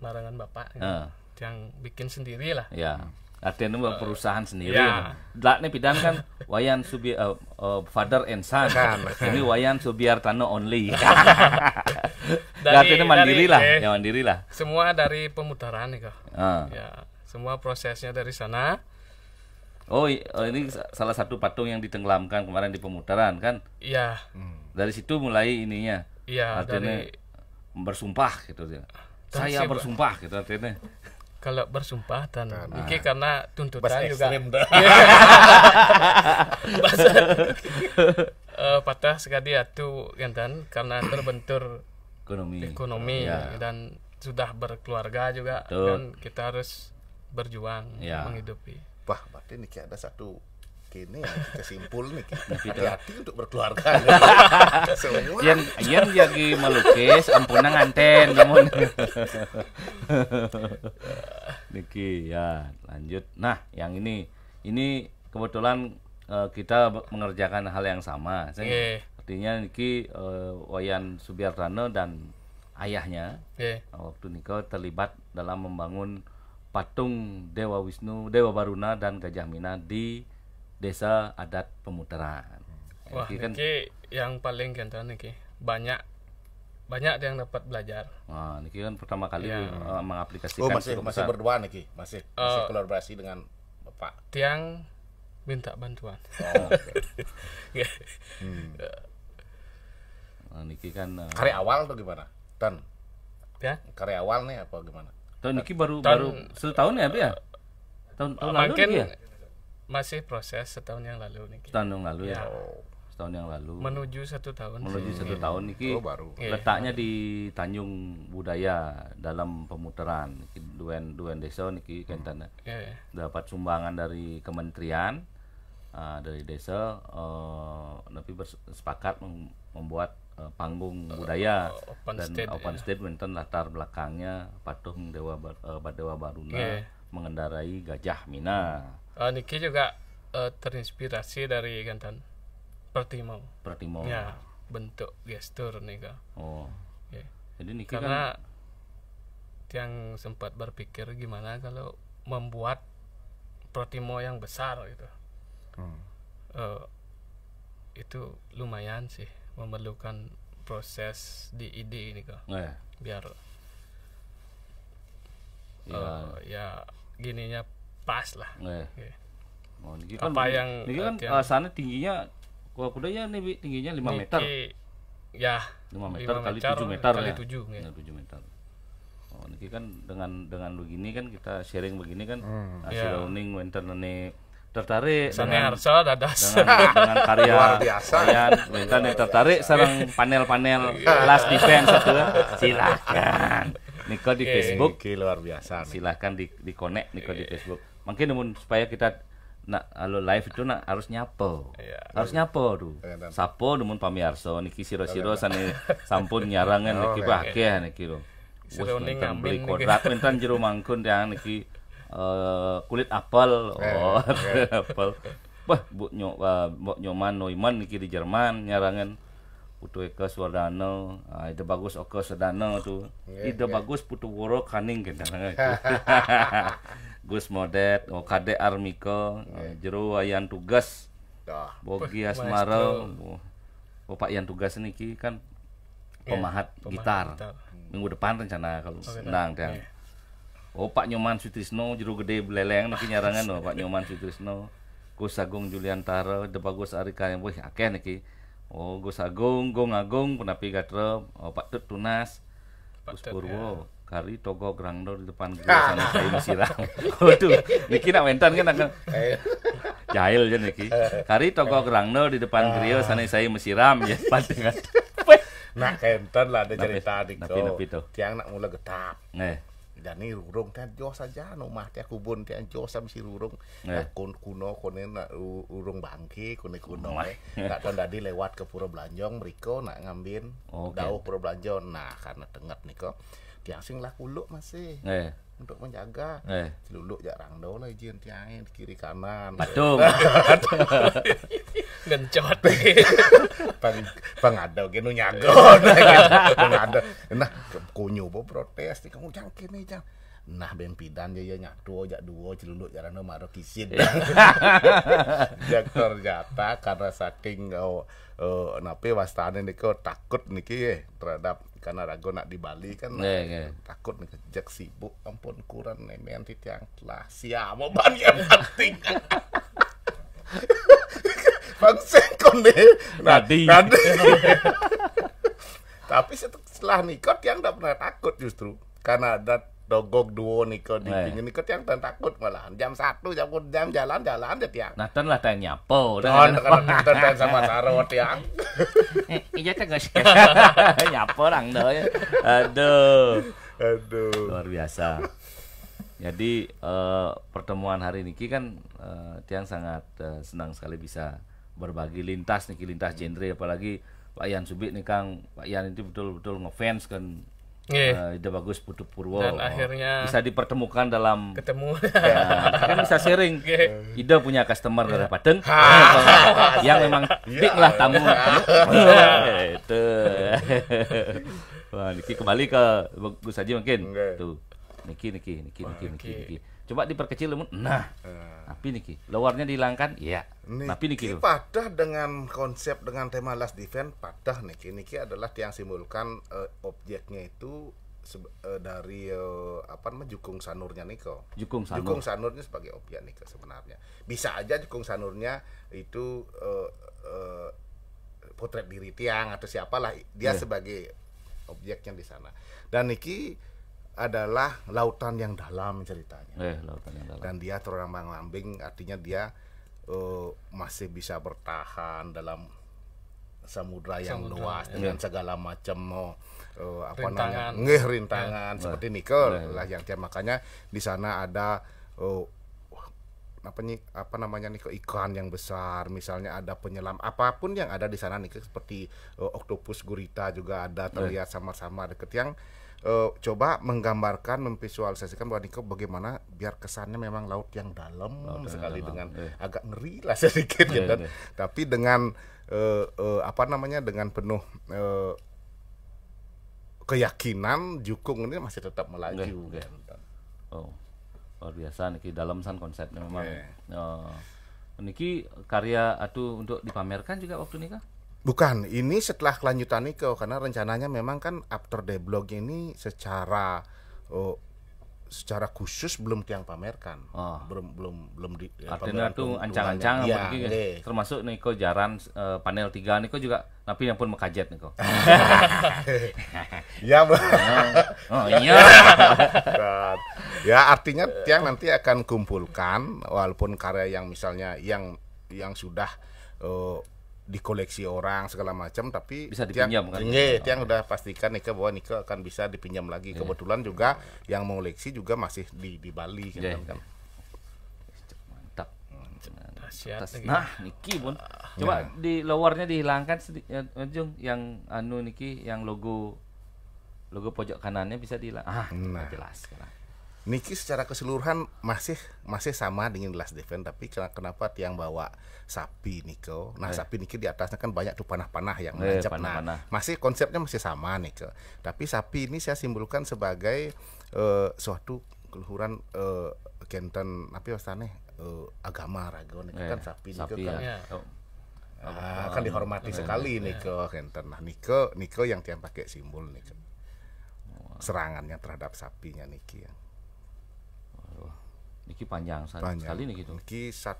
larangan bapak uh. Ah. yang bikin sendiri lah. Yeah. Artinya nembak perusahaan sendiri. Ya. Lah ini bidang kan wayan subi uh, uh, father and son. Kan, kan. Ini wayan subiartano only. Artinya mandiri lah, eh, ya mandiri lah. Semua dari pemutaran nih ah. kok. Uh. Ya, semua prosesnya dari sana. Oh, oh ini salah satu patung yang ditenggelamkan kemarin di pemutaran kan? Iya. Hmm. Dari situ mulai ininya. Iya. Artinya dari... bersumpah gitu dia. Saya bersumpah gitu artinya kalau bersumpah tan nah, mungkin karena tuntutan bahasa juga (laughs) iya. bahasa uh, patah sekali atuh kan ya, karena terbentur ekonomi ekonomi ya. dan sudah berkeluarga juga Tuh. dan kita harus berjuang ya. menghidupi wah berarti ini ada satu kini ya kita simpul nih hati-hati untuk berkeluarga yang yang jadi melukis ampunan nganten namun (laughs) niki ya lanjut nah yang ini ini kebetulan uh, kita mengerjakan hal yang sama yeah. artinya niki uh, Wayan Subiartano dan ayahnya yeah. waktu niko terlibat dalam membangun patung Dewa Wisnu Dewa Baruna dan Gajah Mina di desa adat pemutaran. Wah, kan ini kan, yang paling kental niki banyak banyak yang dapat belajar. wah Niki kan pertama kali ya. uh, mengaplikasikan. Oh masih masih berdua Niki, masih uh, masih eh, kolaborasi dengan Bapak. Tiang minta bantuan. Oh, okay. (laughs) Ya. hmm. Nah, niki kan. Uh, Karya awal tuh gimana? Tan, Ya? Karya awal nih apa gimana? Tahun Niki baru Ton, baru setahun ya, Bi ya? Tahun tahun lalu ya? masih proses setahun yang lalu nih setahun yang lalu ya, ya. setahun yang lalu menuju satu tahun menuju satu hmm. tahun nih oh, baru iya. letaknya di Tanjung Budaya dalam pemutaran duen duen desa niki hmm. kentana yeah, iya. dapat sumbangan dari kementerian uh, dari desa uh, tapi bersepakat membuat uh, panggung uh, budaya open dan state, open yeah. state latar belakangnya patung dewa uh, dewa baruna yeah. mengendarai gajah mina uh, Niki juga uh, terinspirasi dari Gantan Pertimo Pertimo ya bentuk gestur nih kak oh ya. jadi Niki kan karena kan... yang sempat berpikir gimana kalau membuat Pertimo yang besar gitu hmm. uh, itu lumayan sih memerlukan proses di ide ini kak biar ya. Uh, ya gininya pas lah. Yeah. Okay. Oh, ini kan, apa yang ini kan uh, sana tingginya kuda kudanya ini tingginya 5 ini meter. Ke, Ya. 5 meter 5 kali meter, 7 meter kali ya. 7, ya. 7 meter. Oh, ini kan dengan dengan begini kan kita sharing begini kan hmm. hasil yeah. learning winter ini tertarik dengan, Harso, dengan, dengan karya luar biasa kalian minta nih tertarik sarang iya. panel-panel iya. last defense satu ya. silakan Niko di okay. Facebook Niki luar biasa nih. silahkan di di connect Niko di iya. Facebook mungkin namun supaya kita nak kalau live itu nak harus nyapo iya, harus iya. nyapo tuh sapo namun pamiarso niki siro siro iya, sana sampun nyarangan niki oh, bahagia iya. niki lo wes mentan beli kodrat mentan jerumangkun mangkun yang niki uh, kulit apel iya, oh (laughs) apel Wah bu nyok bu nyoman noiman niki di Jerman nyarangan putu eka swadano ah, ide bagus oke sedano tuh ide bagus putu woro kaning gitu (laughs) (laughs) Gus Modet, oh, Kade Armiko, yeah. Iya. Jero Wayan Tugas, Dah. Bogi (laughs) Asmara, oh, oh, Pak Yan Tugas ini kan iya, pemahat, yeah, pemahat gitar. gitar. Minggu depan rencana kalau oh, senang dan. Yeah. Iya. Oh Pak Nyoman Sutrisno, Jero Gede Beleleng, nanti nyarangan oh, Pak Nyoman Sutrisno, Gus Agung Juliantara, Debagus Arika yang boleh akeh niki. Oh Gus Agung, Gong Agung, Penapi Gatra, oh, Pak Tut Tunas, Gus Purwo. Ya kari togo grandor di depan gue sana saya disirang waduh niki nak mentan kan akan eh. jahil aja niki eh. kari togo eh. grandor di depan ah. sana saya mesiram ya (laughs) pantengan. Nah enter lah ada cerita adik napi, Tapi tuh tiang nak mulai getap eh. dan ini rurung kan jauh saja no mah tiang kubun tiang jauh sama si rurung eh. Nah, kun kuno kone nak rurung bangki kone kuno eh. nak tahu tadi lewat ke Pura Belanjong mereka nak ngambil oh, dauh Pura Belanjong nah karena tengat nih kok tiang sing lah kuluk masih eh. eh. untuk menjaga eh. celuluk jarang dong lah izin tiangnya di kiri kanan patung (laughs) (laughs) gencot pang eh. (laughs) pangado genu nyago pangado nah kunyu bo protes kamu jangkini jang nah ben pidan ya ya nyak duo jak duo celuluk jarano maro kisin iya. (laughs) jaktor jata karena saking kau oh, oh napi wastane kau takut niki ya terhadap karena ragu nak di Bali kan iya, nah, iya. takut nih jak sibuk ampun kurang nih nemean yang telah siapa ban yang penting (laughs) bangsen kone eh. nah, nadi nadi (laughs) tapi setelah nikot yang tidak pernah takut justru karena ada dogok duo niko di eh. pingin niko tiang tan takut malahan jam satu jam jam jalan jalan aja tiang nah tan lah tan nyapo tan tan tan sama saro tiang (laughs) eh, iya teh sih (laughs) nyapo orang doy ya. aduh aduh luar biasa jadi uh, pertemuan hari ini kan uh, tiang sangat uh, senang sekali bisa berbagi lintas niki lintas genre apalagi Pak Ian Subik nih Kang Pak Ian itu betul-betul ngefans kan yeah. Iya. uh, bagus Putu Purwo dan akhirnya bisa dipertemukan dalam ketemu ya, kan bisa sharing yeah. ide punya customer iya. dari Padeng yang memang iya. big lah tamu itu Wah, Niki kembali ke bagus aja mungkin okay. tuh Niki Niki Niki Niki Niki, Niki coba diperkecil namun nah uh. tapi niki luarnya dihilangkan iya tapi niki padah dengan konsep dengan tema last defense padah niki niki adalah yang simbolkan uh, eh, objeknya itu uh, dari uh, apa namanya jukung sanurnya niko jukung sanur jukung sanurnya sebagai objek niko sebenarnya bisa aja jukung sanurnya itu uh, uh, potret diri tiang atau siapalah dia yeah. sebagai objeknya di sana dan niki adalah lautan yang dalam ceritanya. Eh, lautan yang dalam. Dan dia terombang ambing artinya dia uh, masih bisa bertahan dalam samudra yang samudera. luas ya. dengan ya. segala macam oh, uh, apa rintangan. namanya ngeh rintangan ya. seperti nikel ya, lah yang tiap makanya di sana ada uh, apa nih apa namanya nih ikan yang besar misalnya ada penyelam apapun yang ada di sana nih seperti uh, oktopus gurita juga ada terlihat sama-sama deket yang uh, coba menggambarkan, memvisualisasikan bahwa Niko bagaimana biar kesannya memang laut yang dalam laut sekali dalam. dengan eh. agak ngeri lah (laughs) sedikit iya, gitu kan. Iya. Tapi dengan uh, uh, apa namanya dengan penuh uh, keyakinan Jukung ini masih tetap melaju yeah, gitu. Kan. Oh. Luar biasa niki dalam san konsepnya memang. Oh. Niki karya aduh untuk dipamerkan juga waktu nikah? Bukan, ini setelah kelanjutan Niko karena rencananya memang kan after the blog ini secara oh, secara khusus belum tiang pamerkan. Oh. Ah. Belum belum belum di Artinya itu ancang-ancang iya, gitu ya, ya. termasuk Niko Jaran uh, panel 3 Niko juga tapi yang pun mekajet Niko. (laughs) ya. (laughs) oh, iya. ya artinya tiang nanti akan kumpulkan walaupun karya yang misalnya yang yang sudah uh, dikoleksi orang segala macam tapi bisa dipinjam tiang, kan? Iya, oh. tiang oh. udah pastikan Nike bahwa Nike akan bisa dipinjam lagi. Yeah. Kebetulan juga yang mau koleksi juga masih di di Bali yeah. kan. Yeah. Mantap. Iya. Kan. Mantap. Nah, nah Niki pun. Ah, Coba yeah. di lowernya dihilangkan sedikit eh, yang anu Niki yang logo logo pojok kanannya bisa dihilang. Ah, nah. jelas sekarang. Niki secara keseluruhan masih masih sama dengan Last Defense tapi kenapa tiang bawa sapi Niko? Nah, yeah. sapi Niki di atasnya kan banyak tuh panah-panah yang menancap. Eh, panah -panah. Nah, masih konsepnya masih sama Niko. Tapi sapi ini saya simbolkan sebagai uh, suatu keluhuran uh, eh, kenten apa ya uh, agama ragon Niko yeah. kan sapi Niko sapi, kan. Ya. Iya. Oh. Ah, kan dihormati iya. sekali iya. Niko kenten. Nah, Niko Niko yang tiang pakai simbol Niko. Serangannya terhadap sapinya Niki yang Niki panjang, panjang. sekali nih gitu. Niki sat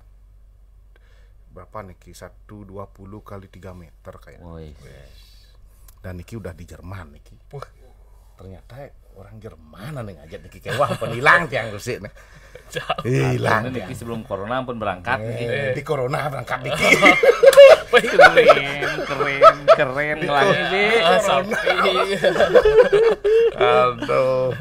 berapa Niki? satu dua puluh kali tiga meter kayaknya. Oh, yes. Dan Niki udah di Jerman Niki. Wah, ternyata orang Jerman nih ngajak Niki Wah penilang tiang Rusik nih. Hilang. Nah, niki sebelum corona pun berangkat Niki. Eh, di corona berangkat Niki. keren, keren, keren lagi nih. Aduh.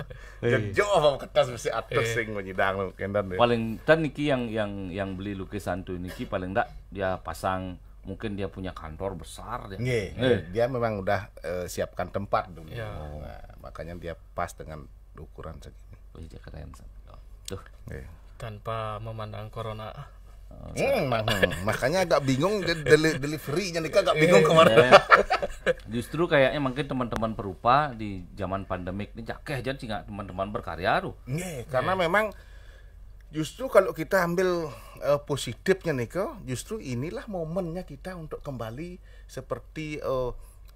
Iya. jauh apa kertas mesti atas sing iya. menyidang kendan deh. Paling dan niki yang yang yang beli lukisan tuh niki paling ndak dia pasang mungkin dia punya kantor besar dia. Nge, iya. Nge. dia memang udah uh, siapkan tempat dulu. Ya. Nah, makanya dia pas dengan ukuran segini. Oh, dia keren. Tuh. Nge. Tanpa memandang corona. Hmm, hmm, makanya agak bingung deli deliverynya nih agak bingung iya, kemarin. Iya. (laughs) Justru kayaknya mungkin teman-teman perupa di zaman pandemik ini cakeh jadi nggak teman-teman berkarya tuh. Yeah, karena iya. memang justru kalau kita ambil uh, positifnya nih ke justru inilah momennya kita untuk kembali seperti uh,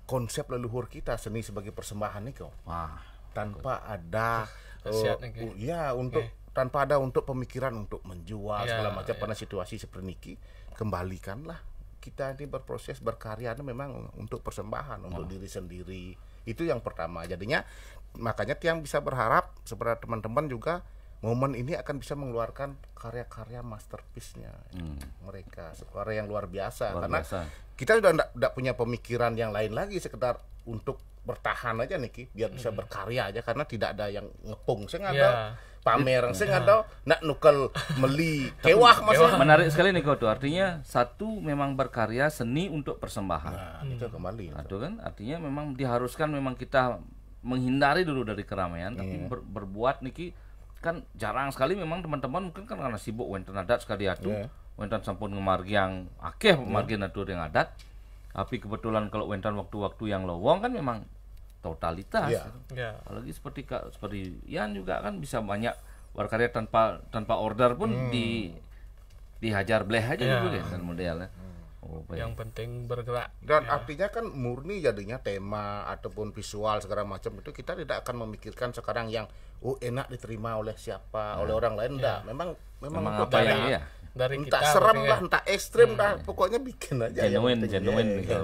konsep leluhur kita seni sebagai persembahan nih ke Wah, tanpa ada uh, uh, ya untuk yeah tanpa ada untuk pemikiran untuk menjual yeah, segala macam yeah. Iya. pada situasi seperti ini kembalikanlah kita ini berproses berkarya memang untuk persembahan untuk oh. diri sendiri itu yang pertama jadinya makanya tiang bisa berharap sebenarnya teman-teman juga momen ini akan bisa mengeluarkan karya-karya masterpiece-nya hmm. mereka karya yang luar biasa luar karena biasa. kita sudah tidak punya pemikiran yang lain lagi sekedar untuk bertahan aja Niki biar bisa hmm. berkarya aja karena tidak ada yang ngepung sengaja iya. yeah pamer iya. nggak tahu, nak nukel meli (laughs) kewah maksudnya menarik sekali nih kau artinya satu memang berkarya seni untuk persembahan nah, itu hmm. kembali itu. kan artinya memang diharuskan memang kita menghindari dulu dari keramaian tapi iya. ber, berbuat niki kan jarang sekali memang teman-teman mungkin kan karena sibuk wenten adat sekali atuh yeah. wenten sampun ngemargi yang akeh yeah. Iya. margin yang adat tapi kebetulan kalau wenten waktu-waktu yang lowong kan memang totalitas. Yeah. Yeah. Apalagi seperti seperti Yan juga kan bisa banyak berkarya tanpa tanpa order pun hmm. di dihajar bleh aja yeah. Iya. Ya gitu kan modelnya. Hmm. Oh, yang penting bergerak dan ya. artinya kan murni jadinya tema ataupun visual segala macam itu kita tidak akan memikirkan sekarang yang oh enak diterima oleh siapa nah. oleh orang lain enggak ya. memang memang, memang apa yang ya dari entah serem lah ya. entah ekstrim hmm. lah pokoknya bikin aja genuine genuine gitu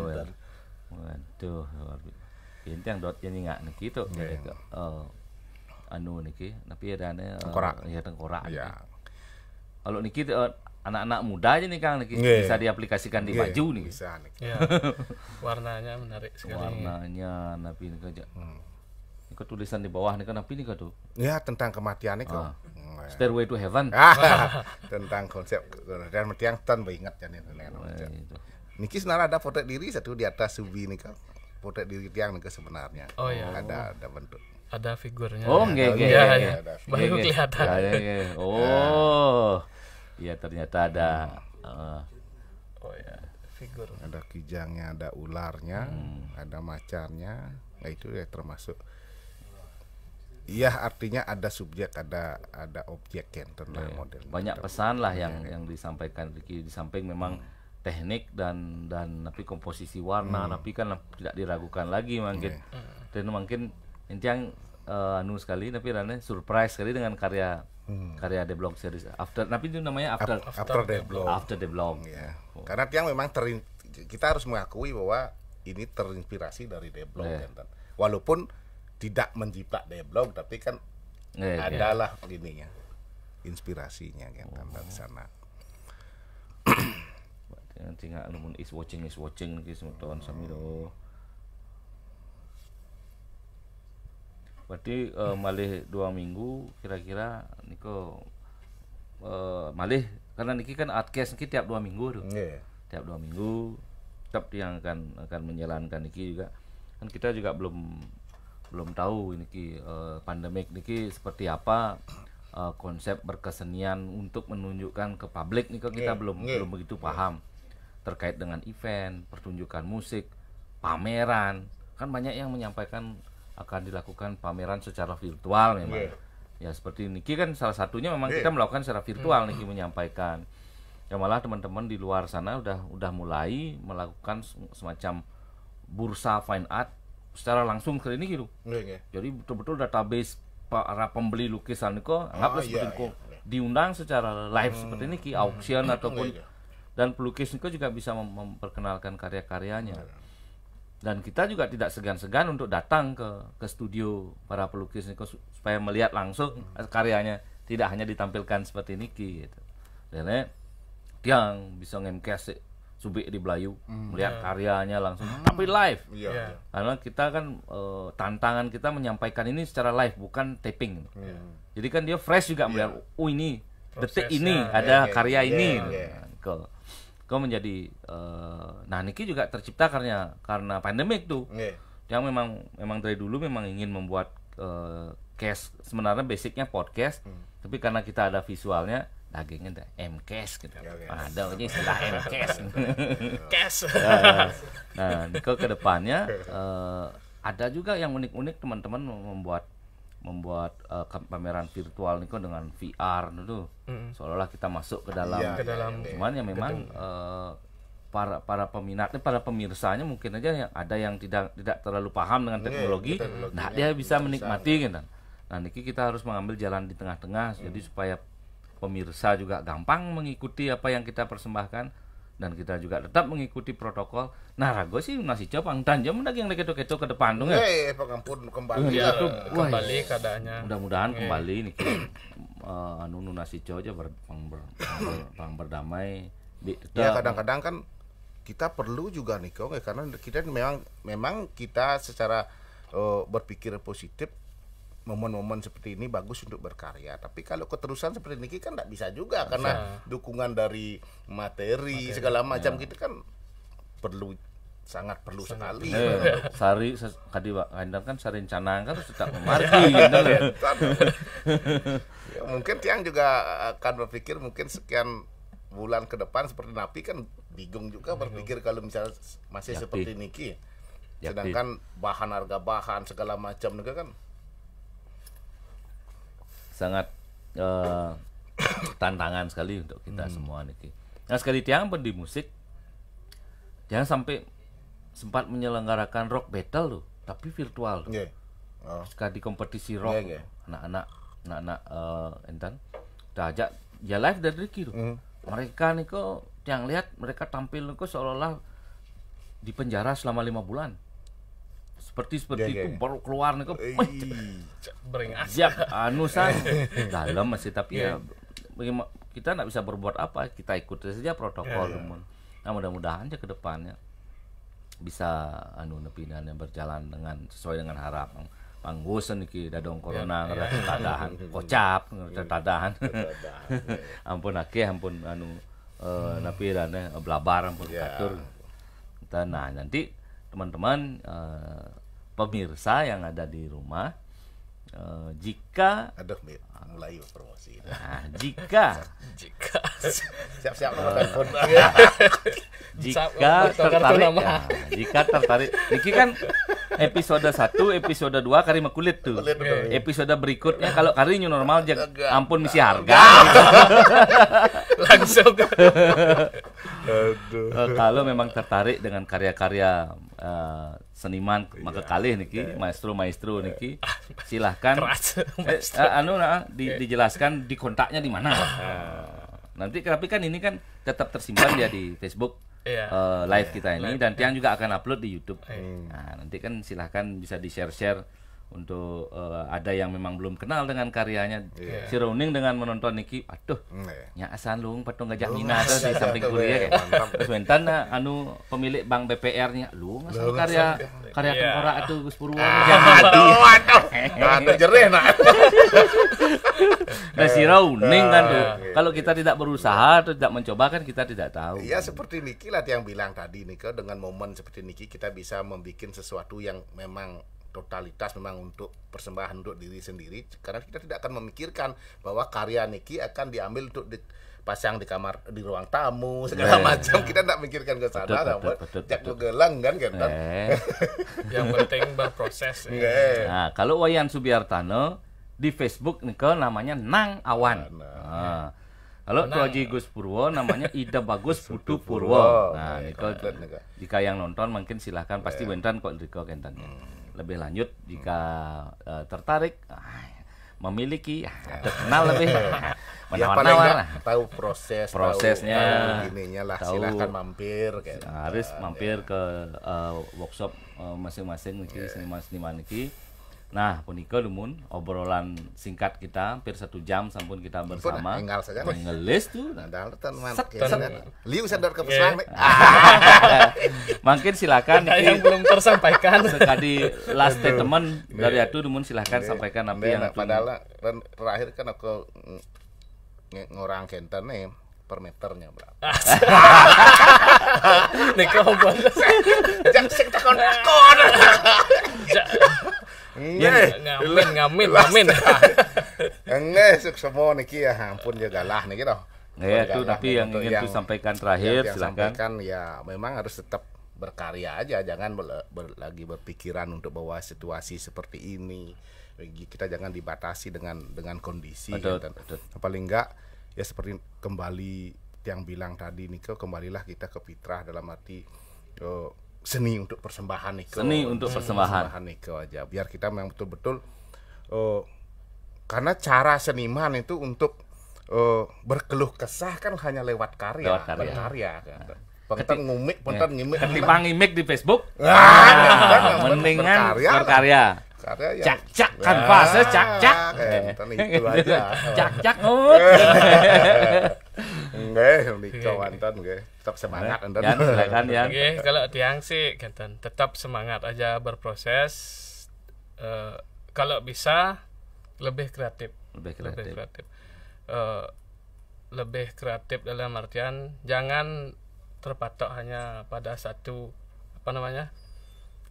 waduh luar yang dot ini nggak niki itu yeah. uh, anu niki tapi ada eh, tengkorak ya tengkorak ya kalau niki tuh eh, anak-anak muda aja nih kang niki iya, iya. bisa diaplikasikan di iya, baju nih bisa niki yeah. (laughs) warnanya menarik sekali warnanya napi ini aja hmm. Ini tulisan di bawah nih kan apa ini tuh? Ya tentang kematian nih ah. Ya. Stairway to Heaven. Ah, (laughs) (laughs) tentang konsep kematian. metiang tan ingat ya nih. Niki sebenarnya ada foto diri satu di atas subi nih kang potret diri tiang itu sebenarnya. Oh iya. Ada ada bentuk. Ada figurnya. Oh, enggak, enggak, ya, Baru kelihatan. ya, ya. ya. (laughs) Oh. Iya. iya, ternyata ada uh, Oh ya, figur. Ada kijangnya, ada ularnya, hmm. ada macarnya. Nah, itu ya termasuk Iya artinya ada subjek ada ada objek yang tentang ya, model. Banyak pesan lah yang yang disampaikan Ricky di samping memang hmm teknik dan dan tapi komposisi warna hmm. tapi kan tidak diragukan lagi mungkin iya. hmm. dan mungkin yang uh, anu sekali tapi rane surprise sekali dengan karya hmm. karya The blog series after tapi itu namanya after Ap after, after The blog after The blog ya. oh. karena tiang memang terin kita harus mengakui bahwa ini terinspirasi dari The blog yeah. kan walaupun tidak menjiplak The blog tapi kan yeah, iya. adalah yeah. ininya inspirasinya kan oh. di sana tinggal numun is watching is watching niki semua sami samiro. berarti uh, malih dua minggu kira-kira niko uh, malih karena niki kan adcast niki tiap dua minggu tuh yeah. tiap dua minggu tetap yang akan akan menjalankan niki juga kan kita juga belum belum tahu niki uh, pandemik niki seperti apa uh, konsep berkesenian untuk menunjukkan ke publik niko kita yeah. belum yeah. belum begitu paham terkait dengan event, pertunjukan musik, pameran. Kan banyak yang menyampaikan akan dilakukan pameran secara virtual memang. Yeah. Ya seperti Niki kan salah satunya memang yeah. kita melakukan secara virtual hmm. Niki menyampaikan. Ya malah teman-teman di luar sana udah udah mulai melakukan semacam bursa fine art secara langsung ke ini gitu. Yeah, Jadi betul-betul database para pembeli lukisan itu anggaplah yeah, seperti yeah, iya, iya. diundang secara live mm. seperti ini ki hmm. auction mm. ataupun yeah dan pelukis itu juga bisa mem memperkenalkan karya-karyanya iya. dan kita juga tidak segan-segan untuk datang ke ke studio para pelukis Niko supaya melihat langsung karyanya tidak hanya ditampilkan seperti ini gitu dan tiang bisa ngemkes subik di Belayu mm, melihat yeah. karyanya langsung mm. tapi live yeah. Iya. Iya. karena kita kan e, tantangan kita menyampaikan ini secara live bukan taping yeah. jadi kan dia fresh juga yeah. melihat oh ini detik ini yeah, ada yeah, karya yeah, ini yeah. Gitu kau menjadi uh, nah Niki juga tercipta karena karena pandemik tuh yeah. yang memang memang dari dulu memang ingin membuat uh, eh, cast sebenarnya basicnya podcast hmm. tapi karena kita ada visualnya dagingnya gitu. ya, ada MCAS gitu yeah, ada istilah MCAS cash (laughs) (laughs) nah, nah Niko nah, kedepannya uh, (laughs) eh, ada juga yang unik-unik teman-teman membuat membuat uh, pameran virtual nih kok dengan VR dulu gitu mm. seolah-olah kita masuk ke dalam, iya, iya, iya. ya, ke dalam cuman ya memang para para peminatnya para pemirsanya mungkin aja yang ada yang tidak tidak terlalu paham dengan teknologi, nah dia bisa menikmati gitu kan. nah niki kita harus mengambil jalan di tengah-tengah mm. jadi hmm. supaya pemirsa juga gampang mengikuti apa yang kita persembahkan dan kita juga tetap mengikuti protokol narago sih nasi dan jam lagi yang lagi itu ke depan dong ya eh, eh pengampun kembali ya, kembali iya. keadaannya mudah-mudahan kembali ini uh, (clears throat) anu nasi jauh aja ber, pang, ber, pang, berdamai Di, ya kadang-kadang kan kita perlu juga nih kok ya, karena kita memang memang kita secara uh, berpikir positif momen-momen seperti ini bagus untuk berkarya tapi kalau keterusan seperti ini kan tidak bisa juga karena dukungan dari materi, materi segala ya. macam ya. gitu kan perlu sangat perlu sangat sekali. Ya. Sari tadi Pak Hendar kan sari rencana kan sudah memarki ya, ya, mungkin Tiang juga akan berpikir mungkin sekian bulan ke depan seperti Napi kan bingung juga berpikir kalau misalnya masih Yapi. seperti Niki. Sedangkan Yapi. bahan harga bahan segala macam juga kan sangat uh, tantangan sekali untuk kita hmm. semua niki. Nah sekali tiang pun di musik, jangan sampai sempat menyelenggarakan rock battle loh, tapi virtual. Loh. Iya. Yeah. Oh. Sekali kompetisi rock, yeah, iya. anak-anak, anak-anak uh, eh, entan, kita ajak ya live dari Ricky loh. Mm. Mereka nih kok yang lihat mereka tampil nih kok seolah-olah di penjara selama lima bulan seperti seperti iya, itu iya, iya. baru keluar nih kok siap anu san (laughs) dalam masih tapi ya, bagaimana kita nggak bisa berbuat apa kita ikuti saja protokol yeah, yeah. nah mudah-mudahan aja ke depannya bisa anu yang berjalan dengan sesuai dengan harapan nih iki dadong corona ya, ya. tadahan (laughs) kocap tadahan (laughs) ampun akeh ampun anu uh, hmm. napirane eh, belabar ampun yeah. katur nah nanti teman-teman uh, pemirsa yang ada di rumah uh, jika aduh mulai promosi nah, jika (laughs) jika siap-siap nomor uh, telepon jika tertarik ya, jika tertarik Niki kan episode 1 episode 2 karima kulit tuh kulit, episode berikutnya kalau kari new normal jak ampun misi harga (laughs) langsung Aduh. Uh, kalau memang tertarik dengan karya-karya uh, seniman iya. maka kali niki iya. maestro maestro iya. niki ah, silahkan eh, (laughs) ah, anu nah, di, dijelaskan di kontaknya di mana ah. nanti tapi kan ini kan tetap tersimpan ya di Facebook yeah. uh, live yeah. kita ini live. dan Tiang juga akan upload di YouTube nah nanti kan silahkan bisa di share share untuk uh, ada yang memang belum kenal dengan karyanya yeah. si Roning dengan menonton Niki aduh mm, iya. lu, nyasan lung patung gajah Nina tuh di samping kuria iya, ya terus mentan nah, anu pemilik bank BPR nya lu ngasih karya karya yeah. Iya. kora itu Gus Purwo ah, aduh aduh ada jerih nak nah si Roning kan tuh kalau kita tidak berusaha atau tidak mencoba kan kita tidak tahu Iya seperti Niki lah yang bilang tadi Niko dengan momen seperti Niki kita bisa membuat sesuatu yang memang totalitas memang untuk persembahan untuk diri sendiri karena kita tidak akan memikirkan bahwa karya Niki akan diambil untuk dipasang di kamar di ruang tamu (laughs) segala nah. macam kita tidak mikirkan ke sana tidak jak gelang kan kan eh. (laughs) yang penting berproses Eh. nah kalau Wayan Subiartano di Facebook ke namanya Nang Awan nah, nah. Halo Gus Purwo namanya Ida Bagus Putu Purwo. Nah, iya, Niko, jika yang nonton mungkin silahkan pasti iya. bentan kok Niko kentan. Hmm lebih lanjut jika uh, tertarik ah, memiliki ah, terkenal lebih menawar (laughs) ya, tahu proses prosesnya tahu, ininya lah tahu, silahkan mampir kayak harus gitu. mampir ya. ke uh, workshop eh, masing-masing uh, yeah. seniman-seniman ini Nah, punika lumun obrolan singkat kita hampir satu jam sampun kita bersama. Tinggal saja. Enggelis tuh. Nadal teman. Liu sadar ke pesan. Mungkin (laughs) silakan yang belum tersampaikan. Sekali last statement dari iya. atu lumun silakan iya. sampaikan apa iya, yang padahal terakhir kan aku ngorang kenten nih per meternya berapa? (laughs) Nih kau buat. Jangan sekitakan kon. Iya. Nggih, eh, ngamin ngamin enggak Nggih, sok semua niki ya ampun ya galah niki toh. Ya, itu tapi yang ingin tuh sampaikan terakhir yang, silakan. Sampaikan ya memang harus tetap berkarya aja jangan lagi berpikiran untuk bahwa situasi seperti ini kita jangan dibatasi dengan dengan kondisi betul, gitu. betul. Nah, paling enggak ya seperti kembali yang bilang tadi Niko kembalilah kita ke fitrah dalam arti oh, seni untuk persembahan Niko. Seni untuk hmm, persembahan. Persembahan Niko aja. Biar kita memang betul-betul uh, karena cara seniman itu untuk uh, berkeluh kesah kan hanya lewat karya, lewat karya. Berkarya, ya. kan. Nah. Pentan ngumik, pentan ya. ngimik. Ketimbang ngimik di Facebook. ah, nah, mendingan berkarya. berkarya karya ya cak cak kan pas ya, cak cak enten itu aja cak cak ngut nggih nika wonten tetap semangat enten ya silakan ya kalau tiang sih kan tetap semangat aja berproses uh, kalau bisa lebih kreatif lebih kreatif, lebih kreatif. Eh, lebih kreatif dalam artian jangan terpatok hanya pada satu apa namanya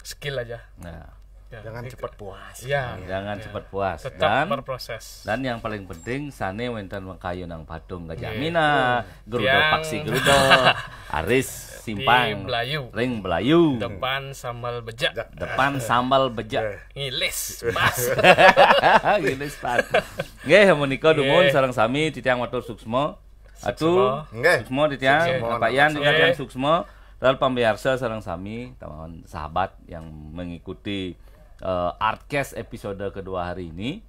skill aja nah Iya. jangan cepat puas ya, ya jangan ya. cepat puas Tetap dan berproses dan yang paling penting sane wenten mengkayu nang padung gajah yeah. Iya. gerudo paksi gerudo (laughs) aris simpang belayu. ring belayu depan sambal bejak depan iya. sambal bejak ngilis pas (laughs) ngilis pas nggih menika dumun sareng sami titiang matur suksmo atu nggih suksmo titiang Pak Yan titiang suksmo lalu pembiarsa sarang sami teman sahabat yang mengikuti uh, Artcast episode kedua hari ini.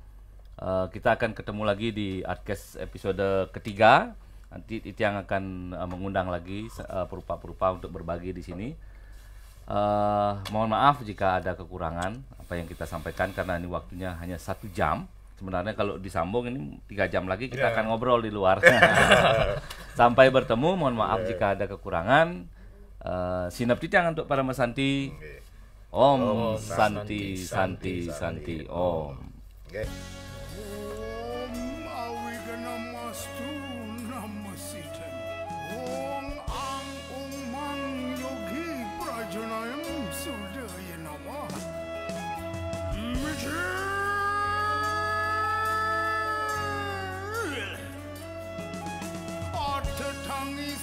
Uh, kita akan ketemu lagi di Artcast episode ketiga. Nanti itu yang akan uh, mengundang lagi perupa perupa-perupa untuk berbagi di sini. Uh, mohon maaf jika ada kekurangan apa yang kita sampaikan karena ini waktunya hanya satu jam. Sebenarnya kalau disambung ini tiga jam lagi kita yeah. akan ngobrol di luar. (laughs) (laughs) Sampai bertemu. Mohon maaf yeah. jika ada kekurangan. Uh, Sinap yang untuk para mesanti. Om, Santi, Santi, Santi, Om. Oke.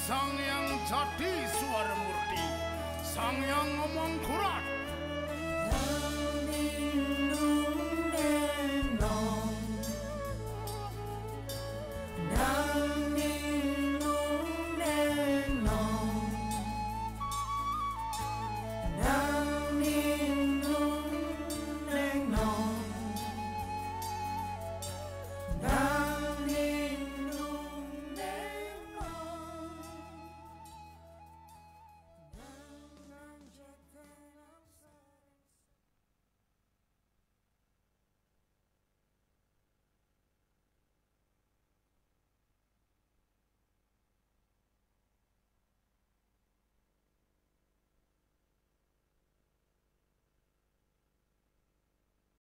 sang yang jadi suara murni sang yang ngomong kurat đúng nắng